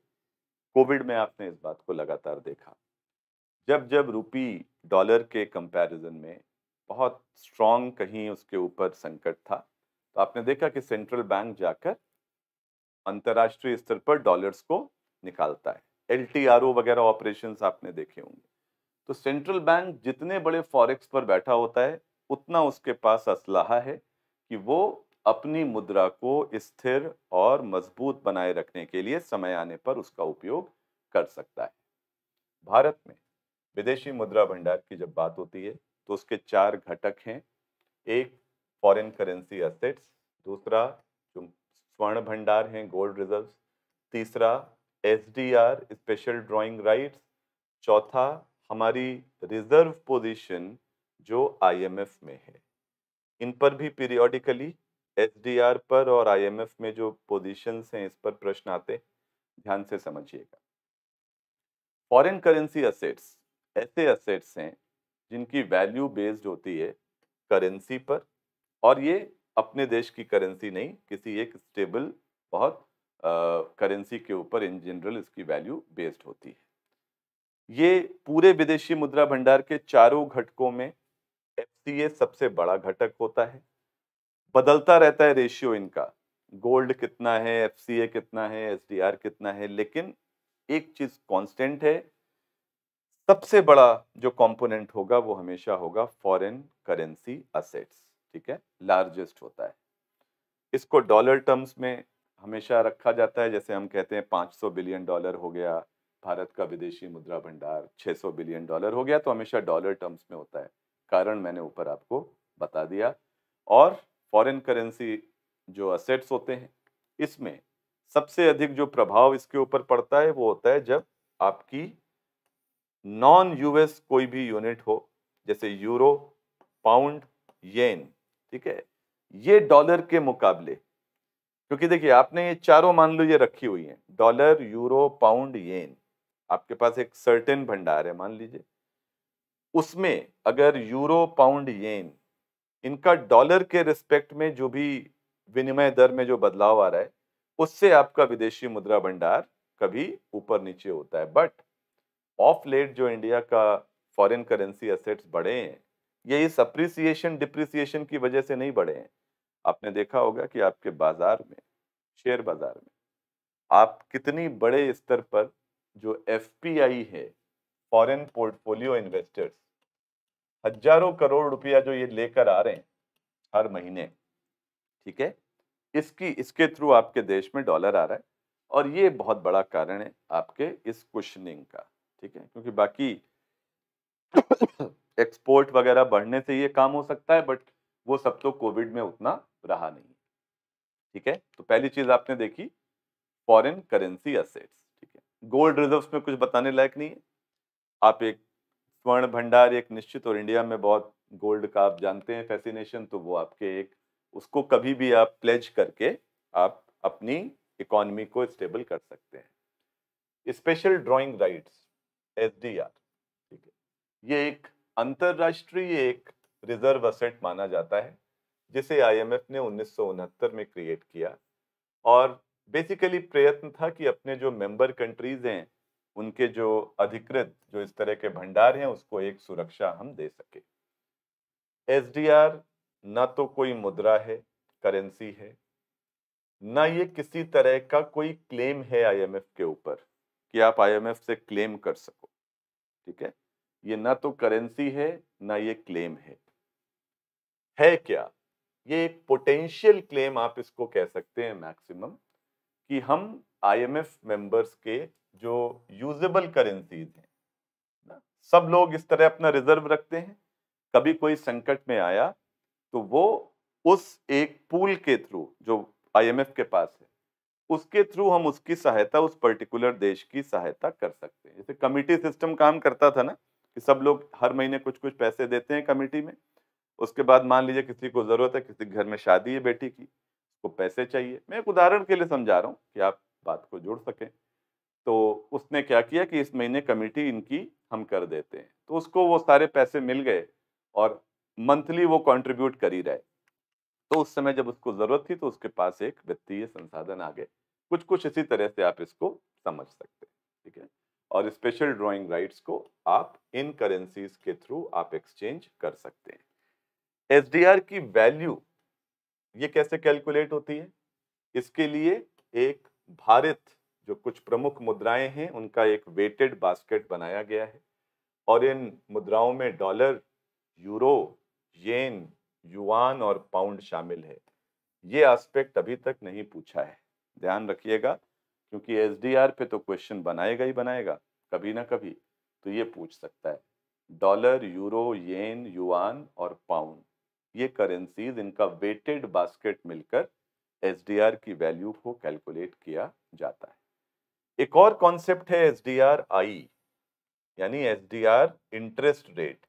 कोविड में आपने इस बात को लगातार देखा जब जब रुपी डॉलर के कंपैरिजन में बहुत स्ट्रांग कहीं उसके ऊपर संकट था तो आपने देखा कि सेंट्रल बैंक जाकर अंतर्राष्ट्रीय स्तर पर डॉलर्स को निकालता है एल वगैरह ऑपरेशन आपने देखे होंगे तो सेंट्रल बैंक जितने बड़े फॉरेक्स पर बैठा होता है उतना उसके पास असलाह है कि वो अपनी मुद्रा को स्थिर और मजबूत बनाए रखने के लिए समय आने पर उसका उपयोग कर सकता है भारत में विदेशी मुद्रा भंडार की जब बात होती है तो उसके चार घटक हैं एक फॉरेन करेंसी असेट्स दूसरा जो स्वर्ण भंडार हैं गोल्ड रिजर्व्स तीसरा एस स्पेशल ड्राइंग राइट्स चौथा हमारी रिजर्व पोजीशन जो आईएमएफ में है इन पर भी पीरियोडिकली एसडीआर पर और आईएमएफ में जो पोजीशंस हैं इस पर प्रश्न आते ध्यान से समझिएगा फॉरेन करेंसी असेट्स ऐसे असेट्स हैं जिनकी वैल्यू बेस्ड होती है करेंसी पर और ये अपने देश की करेंसी नहीं किसी एक स्टेबल बहुत करेंसी के ऊपर इन जनरल इसकी वैल्यू बेस्ड होती है ये पूरे विदेशी मुद्रा भंडार के चारों घटकों में एफ सबसे बड़ा घटक होता है बदलता रहता है रेशियो इनका गोल्ड कितना है एफ कितना है एस कितना है लेकिन एक चीज कांस्टेंट है सबसे बड़ा जो कंपोनेंट होगा वो हमेशा होगा फॉरेन करेंसी असेट्स ठीक है लार्जेस्ट होता है इसको डॉलर टर्म्स में हमेशा रखा जाता है जैसे हम कहते हैं 500 बिलियन डॉलर हो गया भारत का विदेशी मुद्रा भंडार 600 बिलियन डॉलर हो गया तो हमेशा डॉलर टर्म्स में होता है कारण मैंने ऊपर आपको बता दिया और फॉरेन करेंसी जो असेट्स होते हैं इसमें सबसे अधिक जो प्रभाव इसके ऊपर पड़ता है वो होता है जब आपकी नॉन यूएस कोई भी यूनिट हो जैसे यूरो पाउंड येन ठीक है ये डॉलर के मुकाबले क्योंकि देखिए आपने ये चारों मान लो ये रखी हुई है डॉलर यूरो पाउंड येन आपके पास एक सर्टेन भंडार है मान लीजिए उसमें अगर यूरो पाउंड येन इनका डॉलर के रिस्पेक्ट में जो भी विनिमय दर में जो बदलाव आ रहा है उससे आपका विदेशी मुद्रा भंडार कभी ऊपर नीचे होता है बट ऑफ लेट जो इंडिया का फॉरेन करेंसी असेट्स बढ़े हैं ये इस अप्रिसिएशन डिप्रिसिएशन की वजह से नहीं बढ़े हैं आपने देखा होगा कि आपके बाजार में शेयर बाजार में आप कितनी बड़े स्तर पर जो एफ है फॉरेन पोर्टफोलियो इन्वेस्टर्स हजारों करोड़ रुपया जो ये लेकर आ रहे हैं हर महीने ठीक है इसकी इसके थ्रू आपके देश में डॉलर आ रहा है और ये बहुत बड़ा कारण है आपके इस क्वेश्चनिंग का ठीक है क्योंकि बाकी एक्सपोर्ट वगैरह बढ़ने से ये काम हो सकता है बट वो सब तो कोविड में उतना रहा नहीं ठीक है तो पहली चीज आपने देखी फॉरेन करेंसी असेट्स ठीक है गोल्ड रिजर्व्स में कुछ बताने लायक नहीं है आप एक स्वर्ण भंडार एक निश्चित और इंडिया में बहुत गोल्ड का आप जानते हैं फैसिनेशन तो वो आपके एक उसको कभी भी आप प्लेज करके आप अपनी इकोनॉमी को स्टेबल कर सकते हैं स्पेशल ड्राइंग राइट्स एस ठीक है ये एक अंतर्राष्ट्रीय एक रिजर्व असेट माना जाता है जिसे आईएमएफ ने उन्नीस में क्रिएट किया और बेसिकली प्रयत्न था कि अपने जो मेंबर कंट्रीज हैं उनके जो अधिकृत जो इस तरह के भंडार हैं उसको एक सुरक्षा हम दे सके एस ना तो कोई मुद्रा है करेंसी है ना ये किसी तरह का कोई क्लेम है आईएमएफ के ऊपर कि आप आईएमएफ से क्लेम कर सको ठीक है ये ना तो करेंसी है ना ये क्लेम है है क्या ये एक पोटेंशियल क्लेम आप इसको कह सकते हैं मैक्सिमम कि हम आईएमएफ मेंबर्स के जो यूजेबल करेंसीज हैं ना सब लोग इस तरह अपना रिजर्व रखते हैं कभी कोई संकट में आया तो वो उस एक पूल के थ्रू जो आईएमएफ के पास है उसके थ्रू हम उसकी सहायता उस पर्टिकुलर देश की सहायता कर सकते हैं जैसे कमेटी सिस्टम काम करता था ना कि सब लोग हर महीने कुछ कुछ पैसे देते हैं कमेटी में उसके बाद मान लीजिए किसी को ज़रूरत है किसी घर में शादी है बेटी की उसको पैसे चाहिए मैं एक उदाहरण के लिए समझा रहा हूँ कि आप बात को जोड़ सकें तो उसने क्या किया कि इस महीने कमेटी इनकी हम कर देते हैं तो उसको वो सारे पैसे मिल गए और मंथली वो कंट्रीब्यूट कर ही रहे तो उस समय जब उसको ज़रूरत थी तो उसके पास एक वित्तीय संसाधन आ गए कुछ कुछ इसी तरह से आप इसको समझ सकते हैं ठीक है और स्पेशल ड्राइंग राइट्स को आप इन करेंसीज के थ्रू आप एक्सचेंज कर सकते हैं एस की वैल्यू ये कैसे कैलकुलेट होती है इसके लिए एक भारत जो कुछ प्रमुख मुद्राएं हैं उनका एक वेटेड बास्केट बनाया गया है और इन मुद्राओं में डॉलर यूरो येन युआन और पाउंड शामिल है ये एस्पेक्ट अभी तक नहीं पूछा है ध्यान रखिएगा क्योंकि एसडीआर पे तो क्वेश्चन बनाएगा ही बनाएगा कभी ना कभी तो ये पूछ सकता है डॉलर यूरो येन युआन और पाउंड ये करेंसीज इनका वेटेड बास्केट मिलकर एस की वैल्यू को कैलकुलेट किया जाता है एक और कॉन्सेप्ट है एस डी आर आई यानी S D R interest rate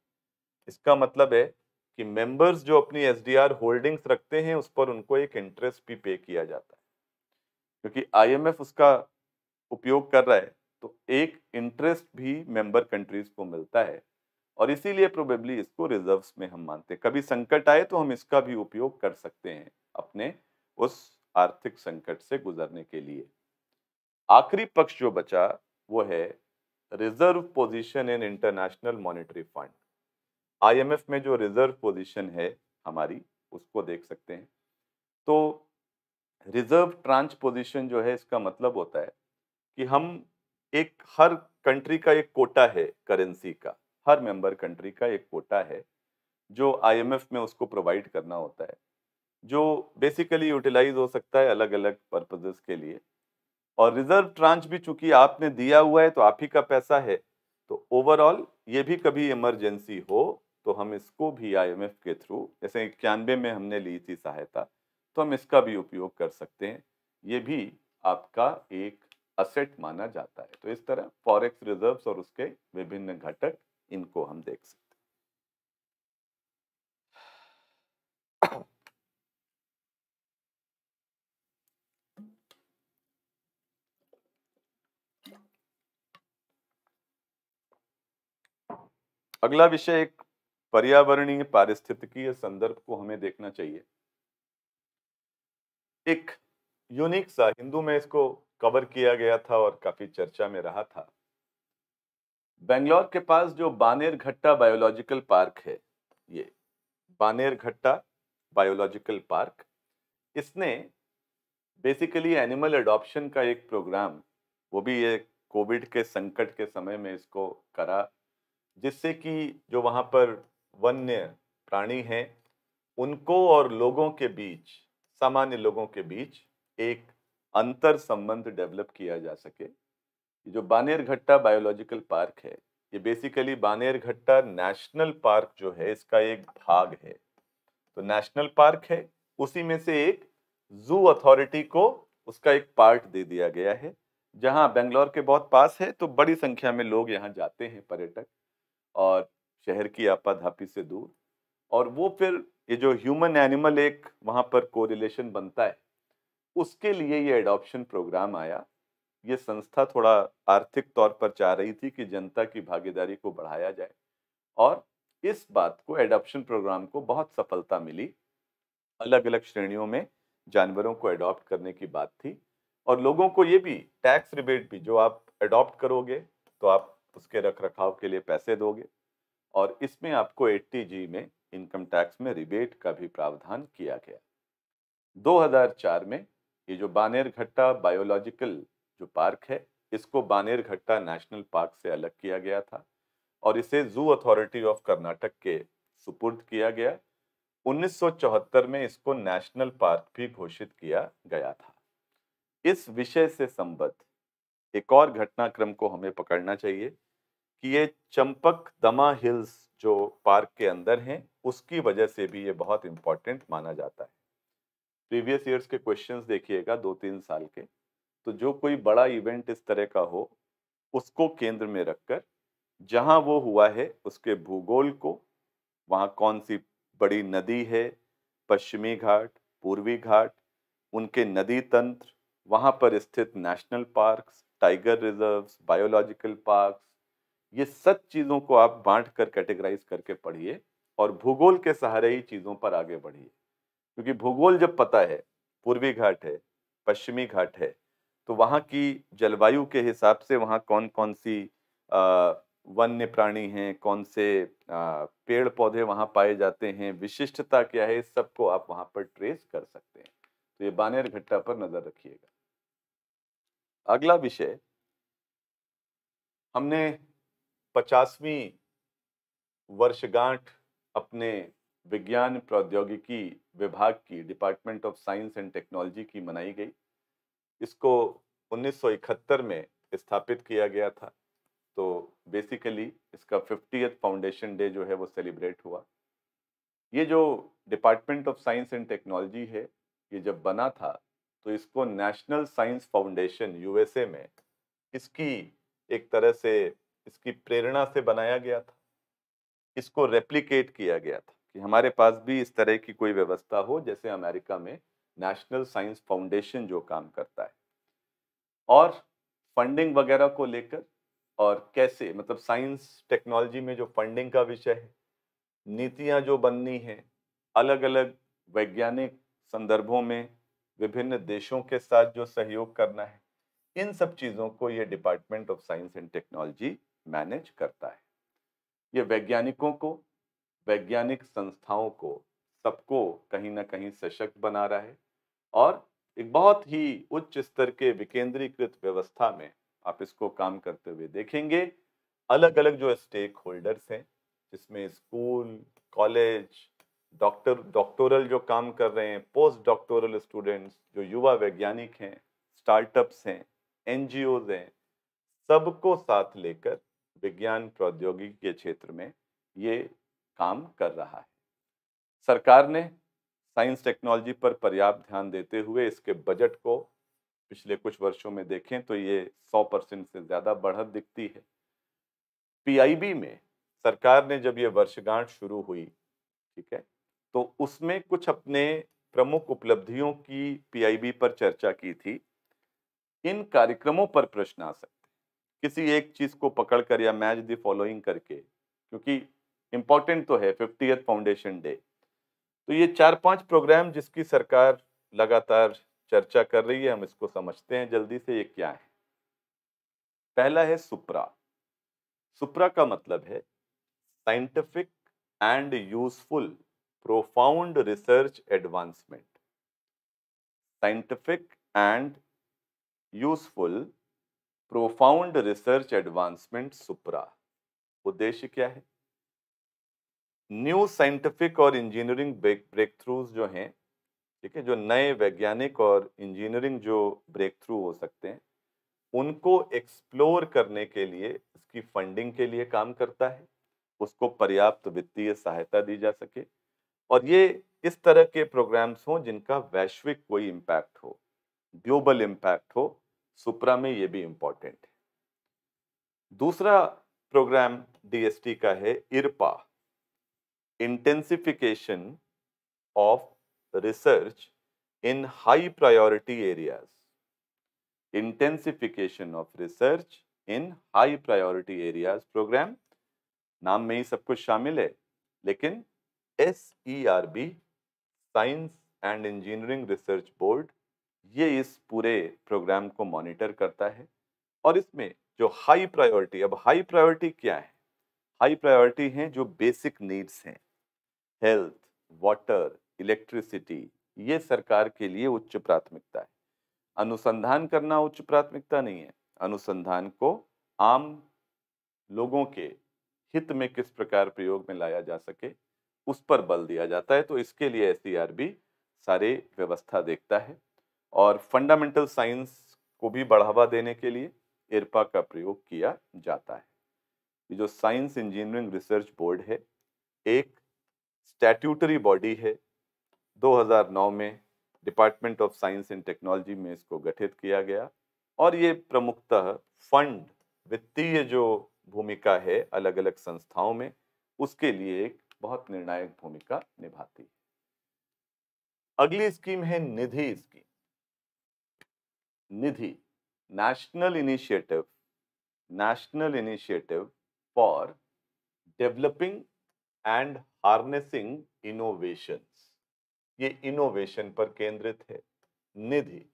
इसका मतलब है कि मेंबर्स जो अपनी एस डी आर होल्डिंग्स रखते हैं उस पर उनको एक इंटरेस्ट भी पे किया जाता है क्योंकि आई एम एफ उसका उपयोग कर रहा है तो एक इंटरेस्ट भी मेंबर कंट्रीज को मिलता है और इसीलिए प्रोबेबली इसको रिजर्व्स में हम मानते हैं कभी संकट आए तो हम इसका भी उपयोग कर सकते हैं अपने उस आर्थिक संकट से गुजरने के लिए आखिरी पक्ष जो बचा वो है reserve position in International Monetary Fund IMF में जो रिजर्व पोजीशन है हमारी उसको देख सकते हैं तो रिजर्व ट्रांच पोजीशन जो है इसका मतलब होता है कि हम एक हर कंट्री का एक कोटा है करेंसी का हर मेंबर कंट्री का एक कोटा है जो आईएमएफ में उसको प्रोवाइड करना होता है जो बेसिकली यूटिलाइज हो सकता है अलग अलग पर्पजेस के लिए और रिजर्व ट्रांच भी चूंकि आपने दिया हुआ है तो आप ही का पैसा है तो ओवरऑल ये भी कभी इमरजेंसी हो तो हम इसको भी आईएमएफ के थ्रू जैसे इक्यानवे में हमने ली थी सहायता तो हम इसका भी उपयोग कर सकते हैं ये भी आपका एक असेट माना जाता है तो इस तरह फॉरेक्स रिजर्व्स और उसके विभिन्न घटक इनको हम देख सकते हैं अगला विषय एक पर्यावरणीय पारिस्थितिकीय संदर्भ को हमें देखना चाहिए एक यूनिक सा हिंदू में इसको कवर किया गया था और काफी चर्चा में रहा था बेंगलोर के पास जो बानेर घट्टा बायोलॉजिकल पार्क है ये बानेर घट्टा बायोलॉजिकल पार्क इसने बेसिकली एनिमल एडॉप्शन का एक प्रोग्राम वो भी ये कोविड के संकट के समय में इसको करा जिससे कि जो वहाँ पर वन्य प्राणी हैं उनको और लोगों के बीच सामान्य लोगों के बीच एक अंतर संबंध डेवलप किया जा सके जो बानेर घट्टा बायोलॉजिकल पार्क है ये basically Bannerghatta national park जो है इसका एक भाग है तो नेशनल पार्क है उसी में से एक जू अथॉरिटी को उसका एक पार्ट दे दिया गया है जहां बेंगलोर के बहुत पास है तो बड़ी संख्या में लोग यहाँ जाते हैं पर्यटक और शहर की आपाधापी से दूर और वो फिर ये जो ह्यूमन एनिमल एक वहाँ पर कोरिलेशन बनता है उसके लिए ये एडॉप्शन प्रोग्राम आया ये संस्था थोड़ा आर्थिक तौर पर चाह रही थी कि जनता की भागीदारी को बढ़ाया जाए और इस बात को एडॉप्शन प्रोग्राम को बहुत सफलता मिली अलग अलग श्रेणियों में जानवरों को एडॉप्ट करने की बात थी और लोगों को ये भी टैक्स रिबेट भी जो आप एडॉप्ट करोगे तो आप उसके रख रखाव के लिए पैसे दोगे और इसमें आपको 80 जी में इनकम टैक्स में रिबेट का भी प्रावधान किया गया 2004 में ये जो बानेर घट्टा बायोलॉजिकल जो पार्क है इसको बानेर घट्टा नेशनल पार्क से अलग किया गया था और इसे जू अथॉरिटी ऑफ कर्नाटक के सुपुर्द किया गया 1974 में इसको नेशनल पार्क भी घोषित किया गया था इस विषय से संबद्ध एक और घटनाक्रम को हमें पकड़ना चाहिए कि ये चंपक दमा हिल्स जो पार्क के अंदर हैं उसकी वजह से भी ये बहुत इम्पॉर्टेंट माना जाता है प्रीवियस ईयर्स के क्वेश्चंस देखिएगा दो तीन साल के तो जो कोई बड़ा इवेंट इस तरह का हो उसको केंद्र में रखकर जहां वो हुआ है उसके भूगोल को वहां कौन सी बड़ी नदी है पश्चिमी घाट पूर्वी घाट उनके नदी तंत्र वहाँ पर स्थित national parks tiger reserves biological park ये सब चीज़ों को आप बांट कर कैटेगराइज करके पढ़िए और भूगोल के सहारे ही चीज़ों पर आगे बढ़िए क्योंकि भूगोल जब पता है पूर्वी घाट है पश्चिमी घाट है तो वहाँ की जलवायु के हिसाब से वहाँ कौन कौन सी वन्य प्राणी हैं कौन से आ, पेड़ पौधे वहाँ पाए जाते हैं विशिष्टता क्या है इस सबको आप वहाँ पर ट्रेस कर सकते हैं तो ये बानेर घट्टा पर नज़र रखिएगा अगला विषय हमने पचासवीं वर्षगांठ अपने विज्ञान प्रौद्योगिकी विभाग की Department of science and Technology की मनाई गई इसको 1971 में स्थापित किया गया था तो बेसिकली इसका फिफ्टी फाउंडेशन डे जो है वो सेलिब्रेट हुआ ये जो Department of science and Technology है ये जब बना था तो इसको नेशनल साइंस फाउंडेशन यूएसए में इसकी एक तरह से इसकी प्रेरणा से बनाया गया था इसको रेप्लीकेट किया गया था कि हमारे पास भी इस तरह की कोई व्यवस्था हो जैसे अमेरिका में नेशनल साइंस फाउंडेशन जो काम करता है और फंडिंग वगैरह को लेकर और कैसे मतलब साइंस टेक्नोलॉजी में जो फंडिंग का विषय है नीतियाँ जो बननी है अलग अलग वैज्ञानिक संदर्भों में विभिन्न देशों के साथ जो सहयोग करना है इन सब चीज़ों को ये Department of science and Technology manage करता है ये वैज्ञानिकों को वैज्ञानिक संस्थाओं को सबको कहीं ना कहीं सशक्त बना रहा है और एक बहुत ही उच्च स्तर के विकेंद्रीकृत व्यवस्था में आप इसको काम करते हुए देखेंगे अलग अलग जो स्टेक होल्डर्स हैं जिसमें स्कूल कॉलेज डॉक्टर डॉक्टोरल जो काम कर रहे हैं पोस्ट डॉक्टोरल स्टूडेंट्स जो युवा वैज्ञानिक हैं स्टार्टअप्स हैं एन हैं सबको साथ लेकर विज्ञान प्रौद्योगिकी के क्षेत्र में ये काम कर रहा है सरकार ने साइंस टेक्नोलॉजी पर पर्याप्त ध्यान देते हुए इसके बजट को पिछले कुछ वर्षों में देखें तो ये 100 परसेंट से ज़्यादा बढ़त दिखती है पीआईबी में सरकार ने जब ये वर्षगांठ शुरू हुई ठीक है तो उसमें कुछ अपने प्रमुख उपलब्धियों की पीआईबी पर चर्चा की थी इन कार्यक्रमों पर प्रश्न आ सकते किसी एक चीज को पकड़कर या मैच दी फॉलोइंग करके क्योंकि इंपॉर्टेंट तो है फिफ्टी फाउंडेशन डे तो ये चार पांच प्रोग्राम जिसकी सरकार लगातार चर्चा कर रही है हम इसको समझते हैं जल्दी से ये क्या है पहला है सुप्रा सुप्रा का मतलब है scientific and useful profound research advancement, scientific and useful profound research advancement supra. उद्देश्य क्या है न्यू साइंटिफिक और इंजीनियरिंग ब्रेक थ्रूज जो हैं ठीक है जो नए वैज्ञानिक और इंजीनियरिंग जो ब्रेक थ्रू हो सकते हैं उनको एक्सप्लोर करने के लिए इसकी फंडिंग के लिए काम करता है उसको पर्याप्त वित्तीय सहायता दी जा सके और ये इस तरह के प्रोग्राम्स हों जिनका वैश्विक कोई इम्पैक्ट हो ग्लोबल इम्पैक्ट हो सुप्रा में ये भी इम्पॉर्टेंट है दूसरा प्रोग्राम डीएसटी का है IRPHA intensification of research in high priority areas intensification of research in high priority areas program नाम में ही सब कुछ शामिल है लेकिन S E R B Science and Engineering Research Board ये इस पूरे प्रोग्राम को मॉनिटर करता है और इसमें जो हाई प्रायोरिटी अब हाई प्रायोरिटी क्या है हाई प्रायोरिटी हैं जो बेसिक नीड्स हैं हेल्थ वाटर इलेक्ट्रिसिटी ये सरकार के लिए उच्च प्राथमिकता है अनुसंधान करना उच्च प्राथमिकता नहीं है अनुसंधान को आम लोगों के हित में किस प्रकार प्रयोग में लाया जा सके उस पर बल दिया जाता है तो इसके लिए एस e सारे व्यवस्था देखता है और फंडामेंटल साइंस को भी बढ़ावा देने के लिए इरपा का प्रयोग किया जाता है ये जो साइंस इंजीनियरिंग रिसर्च बोर्ड है एक स्टैट्यूटरी बॉडी है 2009 में department of science and technology में इसको गठित किया गया और ये प्रमुखतः फंड वित्तीय जो भूमिका है अलग अलग संस्थाओं में उसके लिए एक बहुत निर्णायक भूमिका निभाती है अगली स्कीम है Nidhi scheme Nidhi national initiative national initiative for developing and harnessing innovations ये इनोवेशन पर केंद्रित है Nidhi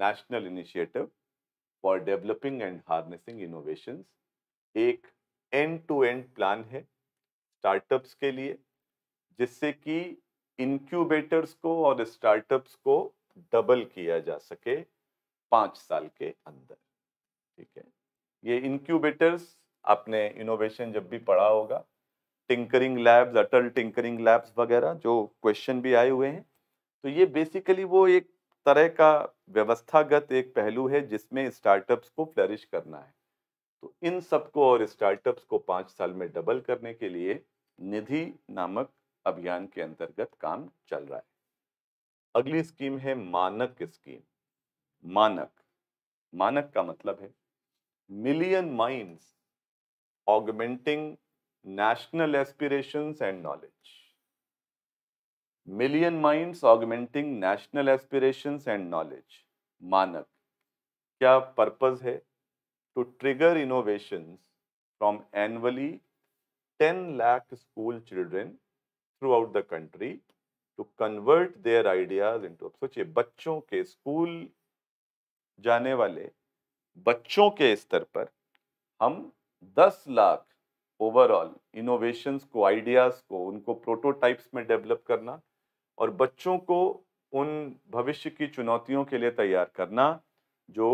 national initiative for developing and harnessing innovations एक एंड टू एंड प्लान है स्टार्टअप्स के लिए जिससे कि इनक्यूबेटर्स को और स्टार्टअप्स को डबल किया जा सके पाँच साल के अंदर ठीक है ये इनक्यूबेटर्स आपने इनोवेशन जब भी पढ़ा होगा tinkering labs Atal tinkering labs वगैरह जो क्वेश्चन भी आए हुए हैं तो ये बेसिकली वो एक तरह का व्यवस्थागत एक पहलू है जिसमें स्टार्टअप्स को फ्लरिश करना है तो इन सबको और स्टार्टअप्स को पांच साल में डबल करने के लिए निधि नामक अभियान के अंतर्गत काम चल रहा है अगली स्कीम है मानक स्कीम मानक मानक का मतलब है million minds augmenting national aspirations and knowledge million minds augmenting national aspirations and knowledge Manak क्या पर्पज है to trigger innovations from annually 10 lakh school children throughout the country to convert their ideas into अब सोचिए बच्चों के school जाने वाले बच्चों के स्तर पर हम 10 लाख ओवरऑल इनोवेशंस को आइडियाज़ को उनको प्रोटोटाइप्स में डेवलप करना और बच्चों को उन भविष्य की चुनौतियों के लिए तैयार करना जो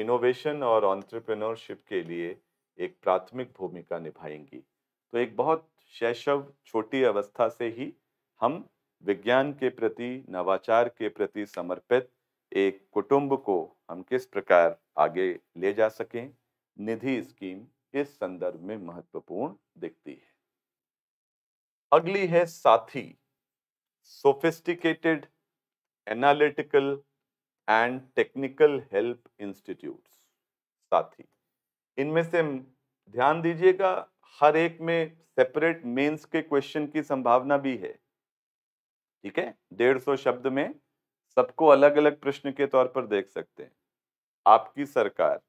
इनोवेशन और ऑन्ट्रप्रनोरशिप के लिए एक प्राथमिक भूमिका निभाएंगी तो एक बहुत शैशव छोटी अवस्था से ही हम विज्ञान के प्रति नवाचार के प्रति समर्पित एक कुटुंब को हम किस प्रकार आगे ले जा सकें निधि स्कीम इस संदर्भ में महत्वपूर्ण दिखती है अगली है Sathi sophisticated analytical and technical help institute Sathi इनमें से ध्यान दीजिएगा हर एक में सेपरेट मेंस के क्वेश्चन की संभावना भी है ठीक है डेढ़ सौ शब्द में सबको अलग अलग प्रश्न के तौर पर देख सकते हैं आपकी सरकार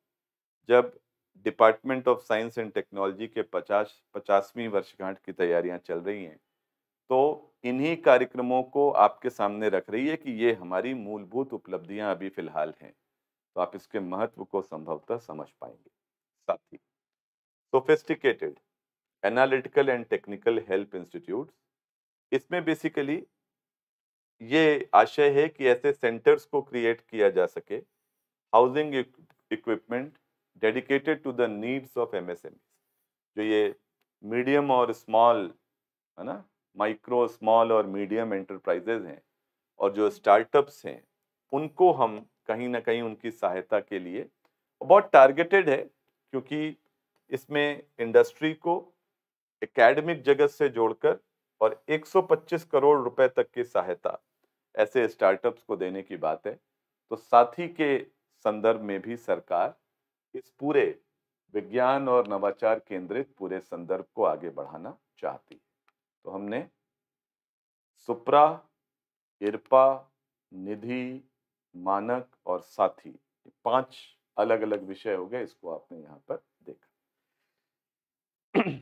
जब department of science and technology के पचास पचासवीं वर्षगांठ की तैयारियां चल रही हैं तो इन्हीं कार्यक्रमों को आपके सामने रख रही है कि ये हमारी मूलभूत उपलब्धियां अभी फिलहाल हैं तो आप इसके महत्व को संभवतः समझ पाएंगे साथ ही sophisticated analytical and technical help institute इसमें बेसिकली ये आशय है कि ऐसे सेंटर्स को क्रिएट किया जा सके housing equipment dedicated to the needs of MSME जो ये मीडियम और स्मॉल है ना माइक्रो स्मॉल और मीडियम एंटरप्राइजेज हैं और जो स्टार्टअप्स हैं उनको हम कहीं ना कहीं उनकी सहायता के लिए बहुत टारगेटेड है क्योंकि इसमें इंडस्ट्री को एकेडमिक जगत से जोड़कर और 125 करोड़ रुपए तक की सहायता ऐसे स्टार्टअप्स को देने की बात है तो साथी के संदर्भ में भी सरकार इस पूरे विज्ञान और नवाचार केंद्रित पूरे संदर्भ को आगे बढ़ाना चाहती है तो हमने सुप्रा इरपा निधि मानक और साथी पांच अलग अलग विषय हो गए इसको आपने यहां पर देखा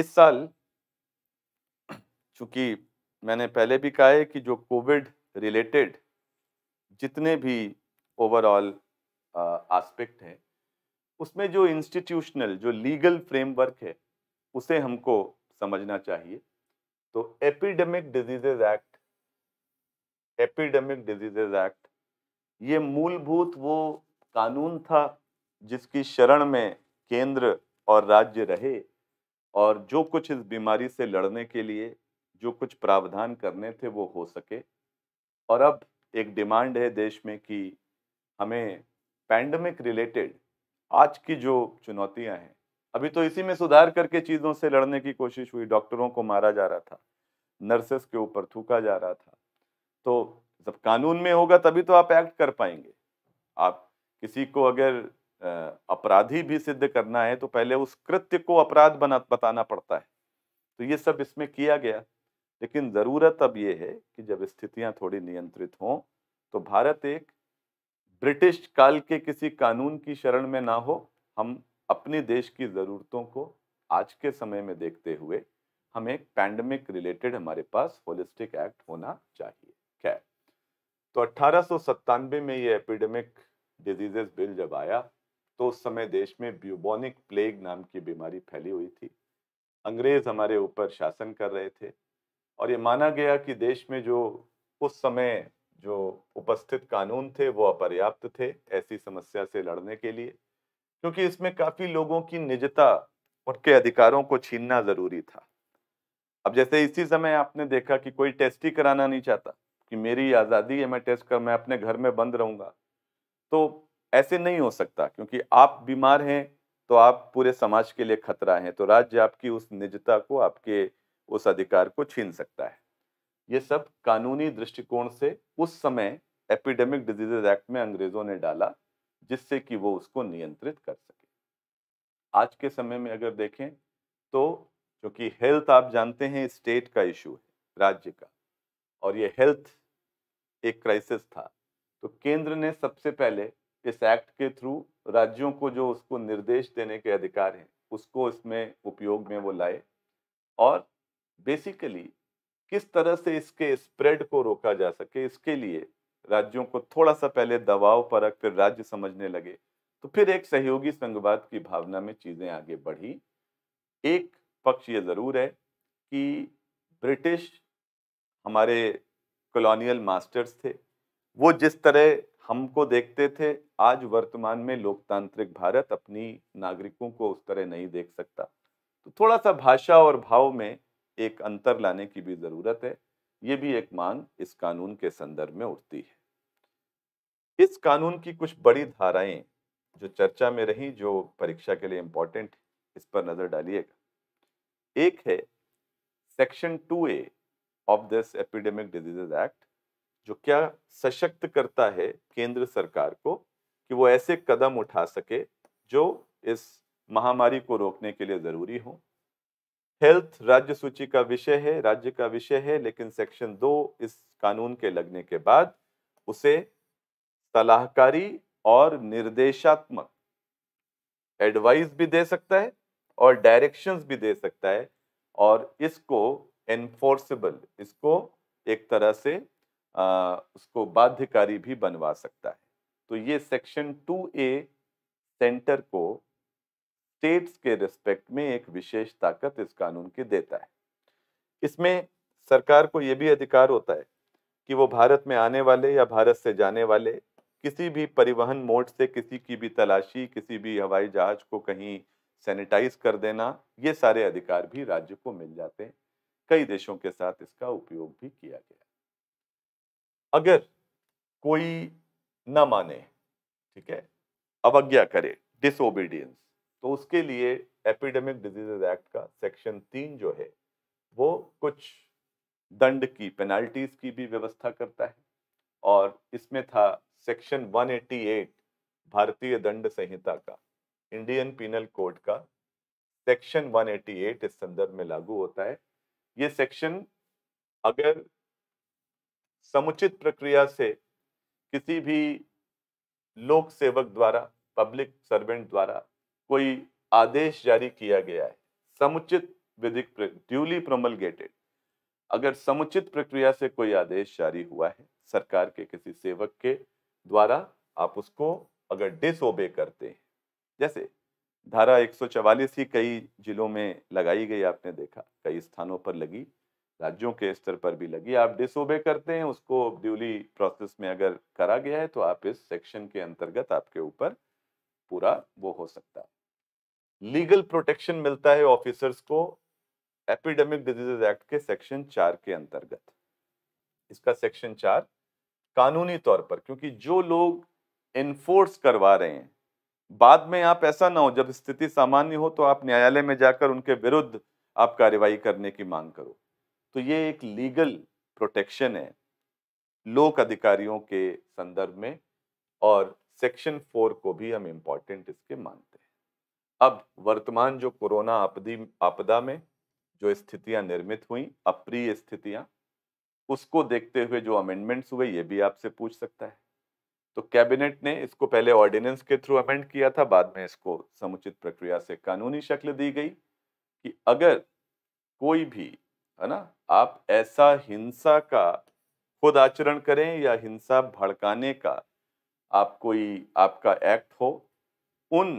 इस साल चूंकि मैंने पहले भी कहा है कि जो कोविड रिलेटेड जितने भी ओवरऑल एस्पेक्ट हैं उसमें जो इंस्टीट्यूशनल जो लीगल फ्रेमवर्क है उसे हमको समझना चाहिए तो epidemic diseases act epidemic diseases act ये मूलभूत वो कानून था जिसकी शरण में केंद्र और राज्य रहे और जो कुछ इस बीमारी से लड़ने के लिए जो कुछ प्रावधान करने थे वो हो सके और अब एक डिमांड है देश में कि हमें पैंडमिक रिलेटेड आज की जो चुनौतियां हैं अभी तो इसी में सुधार करके चीज़ों से लड़ने की कोशिश हुई डॉक्टरों को मारा जा रहा था नर्सेस के ऊपर थूका जा रहा था तो जब कानून में होगा तभी तो आप एक्ट कर पाएंगे आप किसी को अगर अपराधी भी सिद्ध करना है तो पहले उस कृत्य को अपराध बना बताना पड़ता है तो ये सब इसमें किया गया लेकिन ज़रूरत अब ये है कि जब स्थितियां थोड़ी नियंत्रित हों तो भारत एक ब्रिटिश काल के किसी कानून की शरण में ना हो हम अपने देश की ज़रूरतों को आज के समय में देखते हुए हमें एक पैंडमिक रिलेटेड हमारे पास होलिस्टिक एक्ट होना चाहिए खैर तो अट्ठारह में ये एपिडेमिक डिजीजेस बिल जब आया तो उस समय देश में ब्यूबोनिक प्लेग नाम की बीमारी फैली हुई थी अंग्रेज हमारे ऊपर शासन कर रहे थे और ये माना गया कि देश में जो उस समय जो उपस्थित कानून थे वो अपर्याप्त थे ऐसी समस्या से लड़ने के लिए क्योंकि इसमें काफी लोगों की निजता उनके अधिकारों को छीनना जरूरी था अब जैसे इसी समय आपने देखा कि कोई टेस्ट ही कराना नहीं चाहता कि मेरी आज़ादी है मैं टेस्ट कर मैं अपने घर में बंद रहूंगा तो ऐसे नहीं हो सकता क्योंकि आप बीमार हैं तो आप पूरे समाज के लिए खतरा हैं तो राज्य आपकी उस निजता को आपके उस अधिकार को छीन सकता है ये सब कानूनी दृष्टिकोण से उस समय एपिडेमिक डिजीजेज एक्ट में अंग्रेज़ों ने डाला जिससे कि वो उसको नियंत्रित कर सके आज के समय में अगर देखें तो क्योंकि हेल्थ आप जानते हैं स्टेट का इशू है राज्य का और ये हेल्थ एक क्राइसिस था तो केंद्र ने सबसे पहले इस एक्ट के थ्रू राज्यों को जो उसको निर्देश देने के अधिकार हैं उसको इसमें उपयोग में वो लाए और बेसिकली किस तरह से इसके स्प्रेड को रोका जा सके इसके लिए राज्यों को थोड़ा सा पहले दबाव परक फिर राज्य समझने लगे तो फिर एक सहयोगी संघवाद की भावना में चीज़ें आगे बढ़ी एक पक्ष ये ज़रूर है कि ब्रिटिश हमारे कॉलोनियल मास्टर्स थे वो जिस तरह हमको देखते थे आज वर्तमान में लोकतांत्रिक भारत अपनी नागरिकों को उस तरह नहीं देख सकता तो थोड़ा सा भाषा और भाव में एक अंतर लाने की भी ज़रूरत है ये भी एक मांग इस कानून के संदर्भ में उठती है इस कानून की कुछ बड़ी धाराएं जो चर्चा में रही जो परीक्षा के लिए इंपॉर्टेंट इस पर नज़र डालिएगा एक है section two A of this epidemic diseases act जो क्या सशक्त करता है केंद्र सरकार को कि वो ऐसे कदम उठा सके जो इस महामारी को रोकने के लिए ज़रूरी हों हेल्थ राज्य सूची का विषय है राज्य का विषय है लेकिन सेक्शन दो इस कानून के लगने के बाद उसे सलाहकारी और निर्देशात्मक एडवाइस भी दे सकता है और डायरेक्शंस भी दे सकता है और इसको एनफोर्सेबल इसको एक तरह से आ, उसको बाध्यकारी भी बनवा सकता है तो ये सेक्शन टू ए सेंटर को स्टेट्स के रिस्पेक्ट में एक विशेष ताकत इस कानून की देता है इसमें सरकार को यह भी अधिकार होता है कि वो भारत में आने वाले या भारत से जाने वाले किसी भी परिवहन मोड से किसी की भी तलाशी किसी भी हवाई जहाज को कहीं सैनिटाइज कर देना ये सारे अधिकार भी राज्य को मिल जाते हैं कई देशों के साथ इसका उपयोग भी किया गया अगर कोई न माने ठीक है अवज्ञा करे डिसोबीडियंस तो उसके लिए एपिडेमिक डिजीजेज एक्ट का सेक्शन तीन जो है वो कुछ दंड की पेनाल्टीज की भी व्यवस्था करता है और इसमें था सेक्शन 188 भारतीय दंड संहिता का इंडियन पीनल कोड का सेक्शन 188 इस संदर्भ में लागू होता है ये सेक्शन अगर समुचित प्रक्रिया से किसी भी लोक सेवक द्वारा पब्लिक सर्वेंट द्वारा कोई आदेश जारी किया गया है समुचित विधिक ड्यूली प्रोमलगेटेड अगर समुचित प्रक्रिया से कोई आदेश जारी हुआ है सरकार के किसी सेवक के द्वारा आप उसको अगर डिसोबे करते हैं जैसे धारा 144 ही कई जिलों में लगाई गई आपने देखा कई स्थानों पर लगी राज्यों के स्तर पर भी लगी आप डिसोबे करते हैं उसको ड्यूली प्रोसेस में अगर करा गया है तो आप इस सेक्शन के अंतर्गत आपके ऊपर पूरा वो हो सकता है लीगल प्रोटेक्शन मिलता है ऑफिसर्स को एपिडेमिक डिजीजेज एक्ट के सेक्शन चार के अंतर्गत इसका सेक्शन चार कानूनी तौर पर क्योंकि जो लोग इन्फोर्स करवा रहे हैं बाद में आप ऐसा ना हो जब स्थिति सामान्य हो तो आप न्यायालय में जाकर उनके विरुद्ध आप कार्रवाई करने की मांग करो तो ये एक लीगल प्रोटेक्शन है लोक अधिकारियों के संदर्भ में और सेक्शन फोर को भी हम इम्पोर्टेंट इसके मानते हैं अब वर्तमान जो कोरोना आपदी आपदा में जो स्थितियां निर्मित हुई अप्रिय स्थितियां उसको देखते हुए जो अमेंडमेंट्स हुए ये भी आपसे पूछ सकता है तो कैबिनेट ने इसको पहले ऑर्डिनेंस के थ्रू अमेंड किया था बाद में इसको समुचित प्रक्रिया से कानूनी शक्ल दी गई कि अगर कोई भी है ना आप ऐसा हिंसा का खुद आचरण करें या हिंसा भड़काने का आप कोई आपका एक्ट हो उन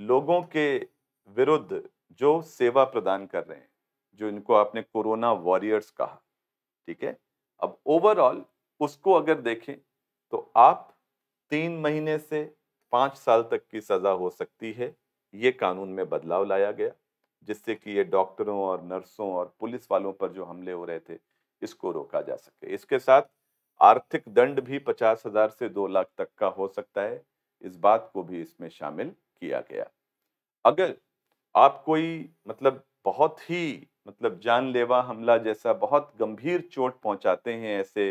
लोगों के विरुद्ध जो सेवा प्रदान कर रहे हैं जो इनको आपने कोरोना वॉरियर्स कहा ठीक है अब ओवरऑल उसको अगर देखें तो आप तीन महीने से पाँच साल तक की सज़ा हो सकती है ये कानून में बदलाव लाया गया जिससे कि ये डॉक्टरों और नर्सों और पुलिस वालों पर जो हमले हो रहे थे इसको रोका जा सके इसके साथ आर्थिक दंड भी पचास हजार से दो लाख तक का हो सकता है इस बात को भी इसमें शामिल किया गया अगर आप कोई मतलब बहुत ही मतलब जानलेवा हमला जैसा बहुत गंभीर चोट पहुंचाते हैं ऐसे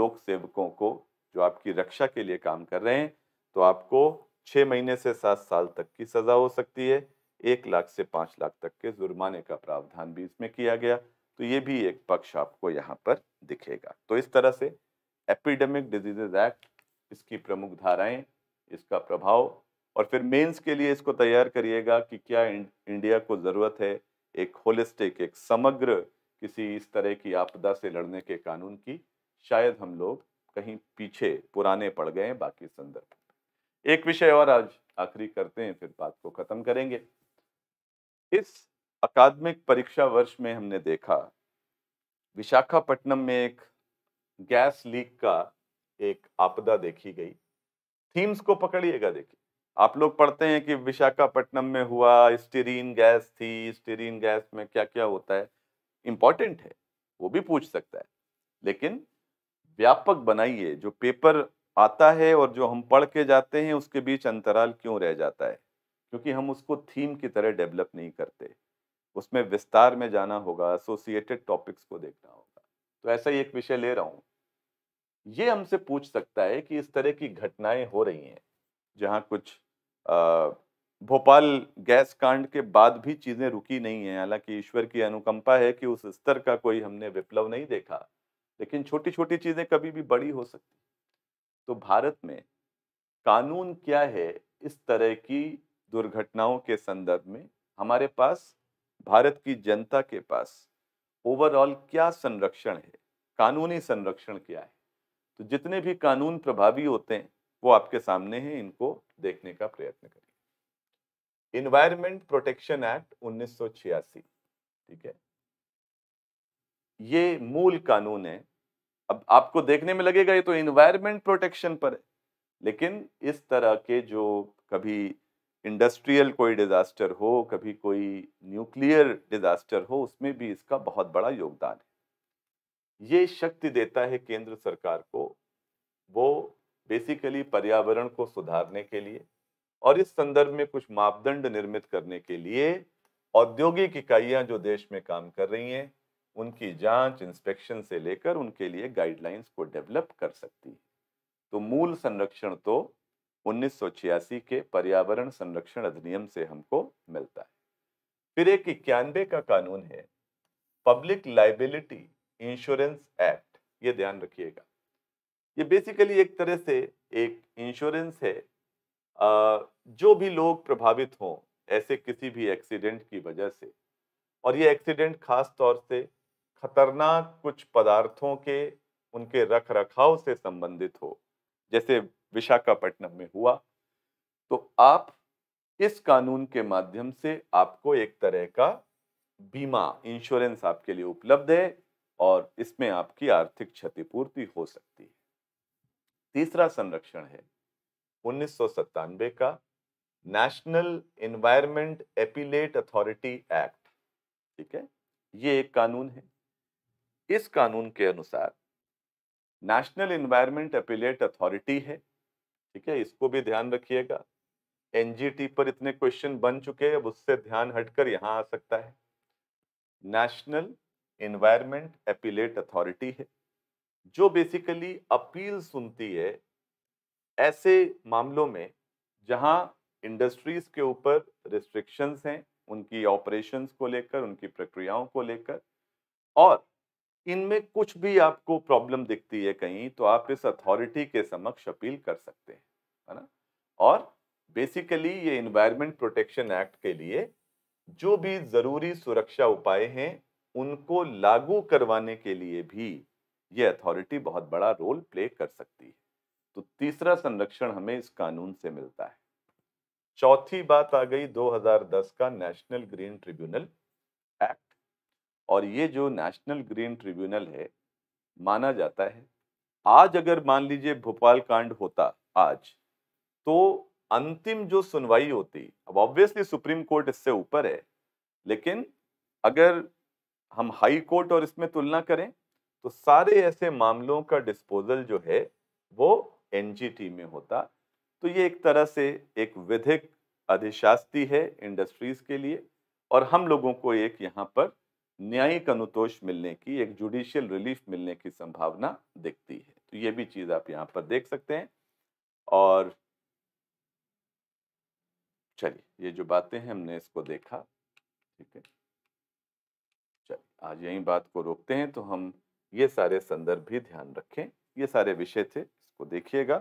लोक सेवकों को जो आपकी रक्षा के लिए काम कर रहे हैं तो आपको छः महीने से सात साल तक की सज़ा हो सकती है एक लाख से पाँच लाख तक के जुर्माने का प्रावधान भी इसमें किया गया तो ये भी एक पक्ष आपको यहाँ पर दिखेगा तो इस तरह से एपिडेमिक डिजीजेज एक्ट इसकी प्रमुख धाराएं इसका प्रभाव और फिर मेंस के लिए इसको तैयार करिएगा कि क्या इंडिया को ज़रूरत है एक होलिस्टिक एक समग्र किसी इस तरह की आपदा से लड़ने के कानून की शायद हम लोग कहीं पीछे पुराने पड़ गए हैं बाकी संदर्भ एक विषय और आज आखिरी करते हैं फिर बात को ख़त्म करेंगे इस अकादमिक परीक्षा वर्ष में हमने देखा विशाखापट्टनम में एक गैस लीक का एक आपदा देखी गई थीम्स को पकड़िएगा देखिए आप लोग पढ़ते हैं कि विशाखापट्टनम में हुआ स्टीरीन गैस थी स्टीरीन गैस में क्या क्या होता है इम्पॉर्टेंट है वो भी पूछ सकता है लेकिन व्यापक बनाइए जो पेपर आता है और जो हम पढ़ के जाते हैं उसके बीच अंतराल क्यों रह जाता है क्योंकि हम उसको थीम की तरह डेवलप नहीं करते उसमें विस्तार में जाना होगा एसोसिएटेड टॉपिक्स को देखना होगा तो ऐसा ही एक विषय ले रहा हूँ ये हमसे पूछ सकता है कि इस तरह की घटनाएं हो रही हैं जहाँ कुछ भोपाल गैस कांड के बाद भी चीज़ें रुकी नहीं है हालांकि ईश्वर की अनुकंपा है कि उस स्तर का कोई हमने विप्लव नहीं देखा लेकिन छोटी छोटी चीज़ें कभी भी बड़ी हो सकती तो भारत में कानून क्या है इस तरह की दुर्घटनाओं के संदर्भ में हमारे पास भारत की जनता के पास ओवरऑल क्या संरक्षण है कानूनी संरक्षण क्या है तो जितने भी कानून प्रभावी होते हैं वो आपके सामने है इनको देखने का प्रयत्न करिए इन्वायरमेंट प्रोटेक्शन एक्ट 1986 ठीक है ये मूल कानून है अब आपको देखने में लगेगा ये तो इन्वायरमेंट प्रोटेक्शन पर है लेकिन इस तरह के जो कभी इंडस्ट्रियल कोई डिज़ास्टर हो कभी कोई न्यूक्लियर डिज़ास्टर हो उसमें भी इसका बहुत बड़ा योगदान है ये शक्ति देता है केंद्र सरकार को वो बेसिकली पर्यावरण को सुधारने के लिए और इस संदर्भ में कुछ मापदंड निर्मित करने के लिए औद्योगिक इकाइयां जो देश में काम कर रही हैं उनकी जांच इंस्पेक्शन से लेकर उनके लिए गाइडलाइंस को डेवलप कर सकती है तो मूल संरक्षण तो उन्नीस के पर्यावरण संरक्षण अधिनियम से हमको मिलता है फिर एक इक्यानवे का कानून है पब्लिक लाइबिलिटी इंश्योरेंस एक्ट ये ध्यान रखिएगा ये बेसिकली एक तरह से एक इंश्योरेंस है जो भी लोग प्रभावित हों ऐसे किसी भी एक्सीडेंट की वजह से और ये एक्सीडेंट खास तौर से खतरनाक कुछ पदार्थों के उनके रख रखाव से संबंधित हो जैसे विशाखापट्टनम में हुआ तो आप इस कानून के माध्यम से आपको एक तरह का बीमा इंश्योरेंस आपके लिए उपलब्ध है और इसमें आपकी आर्थिक क्षतिपूर्ति हो सकती है तीसरा संरक्षण है उन्नीस का national environment appellate authority act ठीक है ये एक कानून है इस कानून के अनुसार नेशनल एनवायरमेंट एपिलेट अथॉरिटी है ठीक है इसको भी ध्यान रखिएगा एनजीटी पर इतने क्वेश्चन बन चुके हैं अब उससे ध्यान हटकर यहां आ सकता है नेशनल एनवायरमेंट एपिलेट अथॉरिटी है जो बेसिकली अपील सुनती है ऐसे मामलों में जहां इंडस्ट्रीज के ऊपर रिस्ट्रिक्शंस हैं उनकी ऑपरेशंस को लेकर उनकी प्रक्रियाओं को लेकर और इनमें कुछ भी आपको प्रॉब्लम दिखती है कहीं तो आप इस अथॉरिटी के समक्ष अपील कर सकते हैं है ना और बेसिकली ये इन्वायरमेंट प्रोटेक्शन एक्ट के लिए जो भी ज़रूरी सुरक्षा उपाय हैं उनको लागू करवाने के लिए भी ये अथॉरिटी बहुत बड़ा रोल प्ले कर सकती है तो तीसरा संरक्षण हमें इस कानून से मिलता है चौथी बात आ गई 2010 का नेशनल ग्रीन ट्रिब्यूनल एक्ट और ये जो नेशनल ग्रीन ट्रिब्यूनल है माना जाता है आज अगर मान लीजिए भोपाल कांड होता आज तो अंतिम जो सुनवाई होती अब ऑब्वियसली सुप्रीम कोर्ट इससे ऊपर है लेकिन अगर हम हाई कोर्ट और इसमें तुलना करें तो सारे ऐसे मामलों का डिस्पोजल जो है वो एनजीटी में होता तो ये एक तरह से एक विधिक अधिशास्ती है इंडस्ट्रीज के लिए और हम लोगों को एक यहाँ पर न्यायिक अनुतोष मिलने की एक जुडिशियल रिलीफ मिलने की संभावना दिखती है तो ये भी चीज़ आप यहाँ पर देख सकते हैं और चलिए ये जो बातें हैं हमने इसको देखा ठीक है चलिए आज यही बात को रोकते हैं तो हम ये सारे संदर्भ भी ध्यान रखें ये सारे विषय थे इसको देखिएगा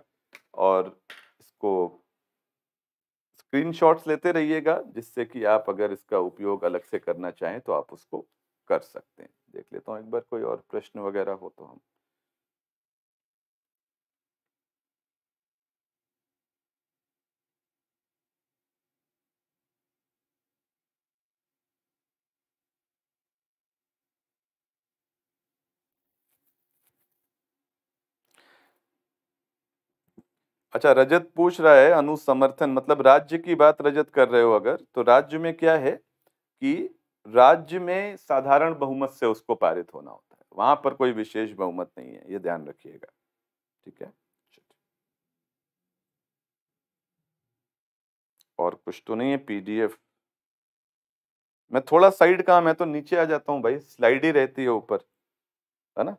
और इसको स्क्रीनशॉट्स लेते रहिएगा जिससे कि आप अगर इसका उपयोग अलग से करना चाहें तो आप उसको कर सकते हैं देख लेता हूँ एक बार कोई और प्रश्न वगैरह हो तो हम अच्छा रजत पूछ रहा है अनुसमर्थन मतलब राज्य की बात रजत कर रहे हो अगर तो राज्य में क्या है कि राज्य में साधारण बहुमत से उसको पारित होना होता है वहां पर कोई विशेष बहुमत नहीं है ये ध्यान रखिएगा ठीक है और कुछ तो नहीं है पीडीएफ मैं थोड़ा साइड काम है तो नीचे आ जाता हूँ भाई स्लाइड ही रहती है ऊपर है ना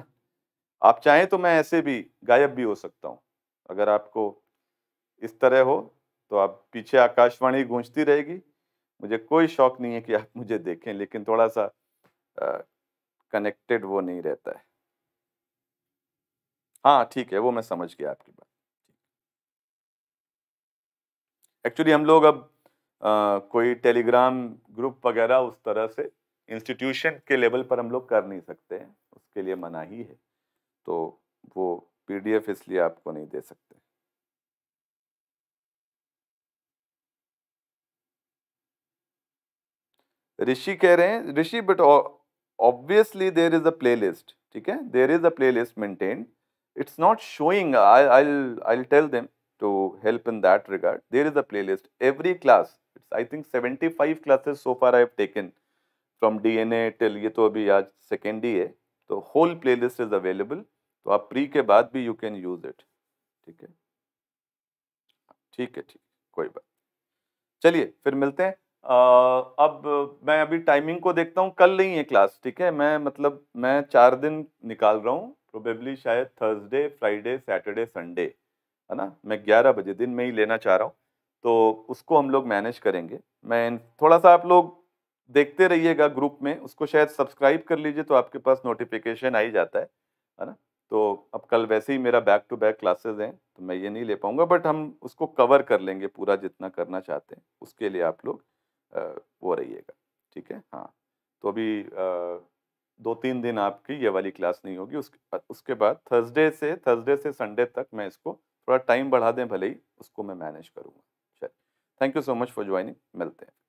[LAUGHS] आप चाहें तो मैं ऐसे भी गायब भी हो सकता हूँ अगर आपको इस तरह हो तो आप पीछे आकाशवाणी गूंजती रहेगी मुझे कोई शौक नहीं है कि आप मुझे देखें लेकिन थोड़ा सा कनेक्टेड वो नहीं रहता है हाँ ठीक है वो मैं समझ गया आपकी बात एक्चुअली हम लोग अब आ, कोई टेलीग्राम ग्रुप वगैरह उस तरह से इंस्टीट्यूशन के लेवल पर हम लोग कर नहीं सकते हैं उसके लिए मना ही है तो वो पीडीएफ इसलिए आपको नहीं दे सकते ऋषि कह रहे हैं Rishi but obviously there is a play ठीक है there is a playlist maintain it's not showing tell them to help in that regard there is a playlist every class it's I think seventy five classes so far I have taken from DNA till ये तो अभी आज second ही है तो whole playlist is available तो आप pre के बाद भी यू कैन यूज इट ठीक है ठीक है ठीक कोई बात चलिए फिर मिलते हैं आ, अब मैं अभी टाइमिंग को देखता हूँ कल नहीं है क्लास ठीक है मैं मतलब मैं चार दिन निकाल रहा हूँ प्रोबेबली शायद थर्सडे फ्राइडे सैटरडे संडे है ना मैं ग्यारह बजे दिन में ही लेना चाह रहा हूँ तो उसको हम लोग मैनेज करेंगे मैं थोड़ा सा आप लोग देखते रहिएगा ग्रुप में उसको शायद सब्सक्राइब कर लीजिए तो आपके पास नोटिफिकेशन आ ही जाता है है ना तो अब कल वैसे ही मेरा बैक टू बैक क्लासेस हैं तो मैं ये नहीं ले पाऊँगा बट हम उसको कवर कर लेंगे पूरा जितना करना चाहते हैं उसके लिए आप लोग वो रहिएगा ठीक है हाँ तो अभी दो तीन दिन आपकी ये वाली क्लास नहीं होगी उसके उसके बाद थर्सडे से थर्सडे से संडे तक मैं इसको थोड़ा टाइम बढ़ा दें भले ही उसको मैं मैनेज करूँगा चलिए thank you so much for joining मिलते हैं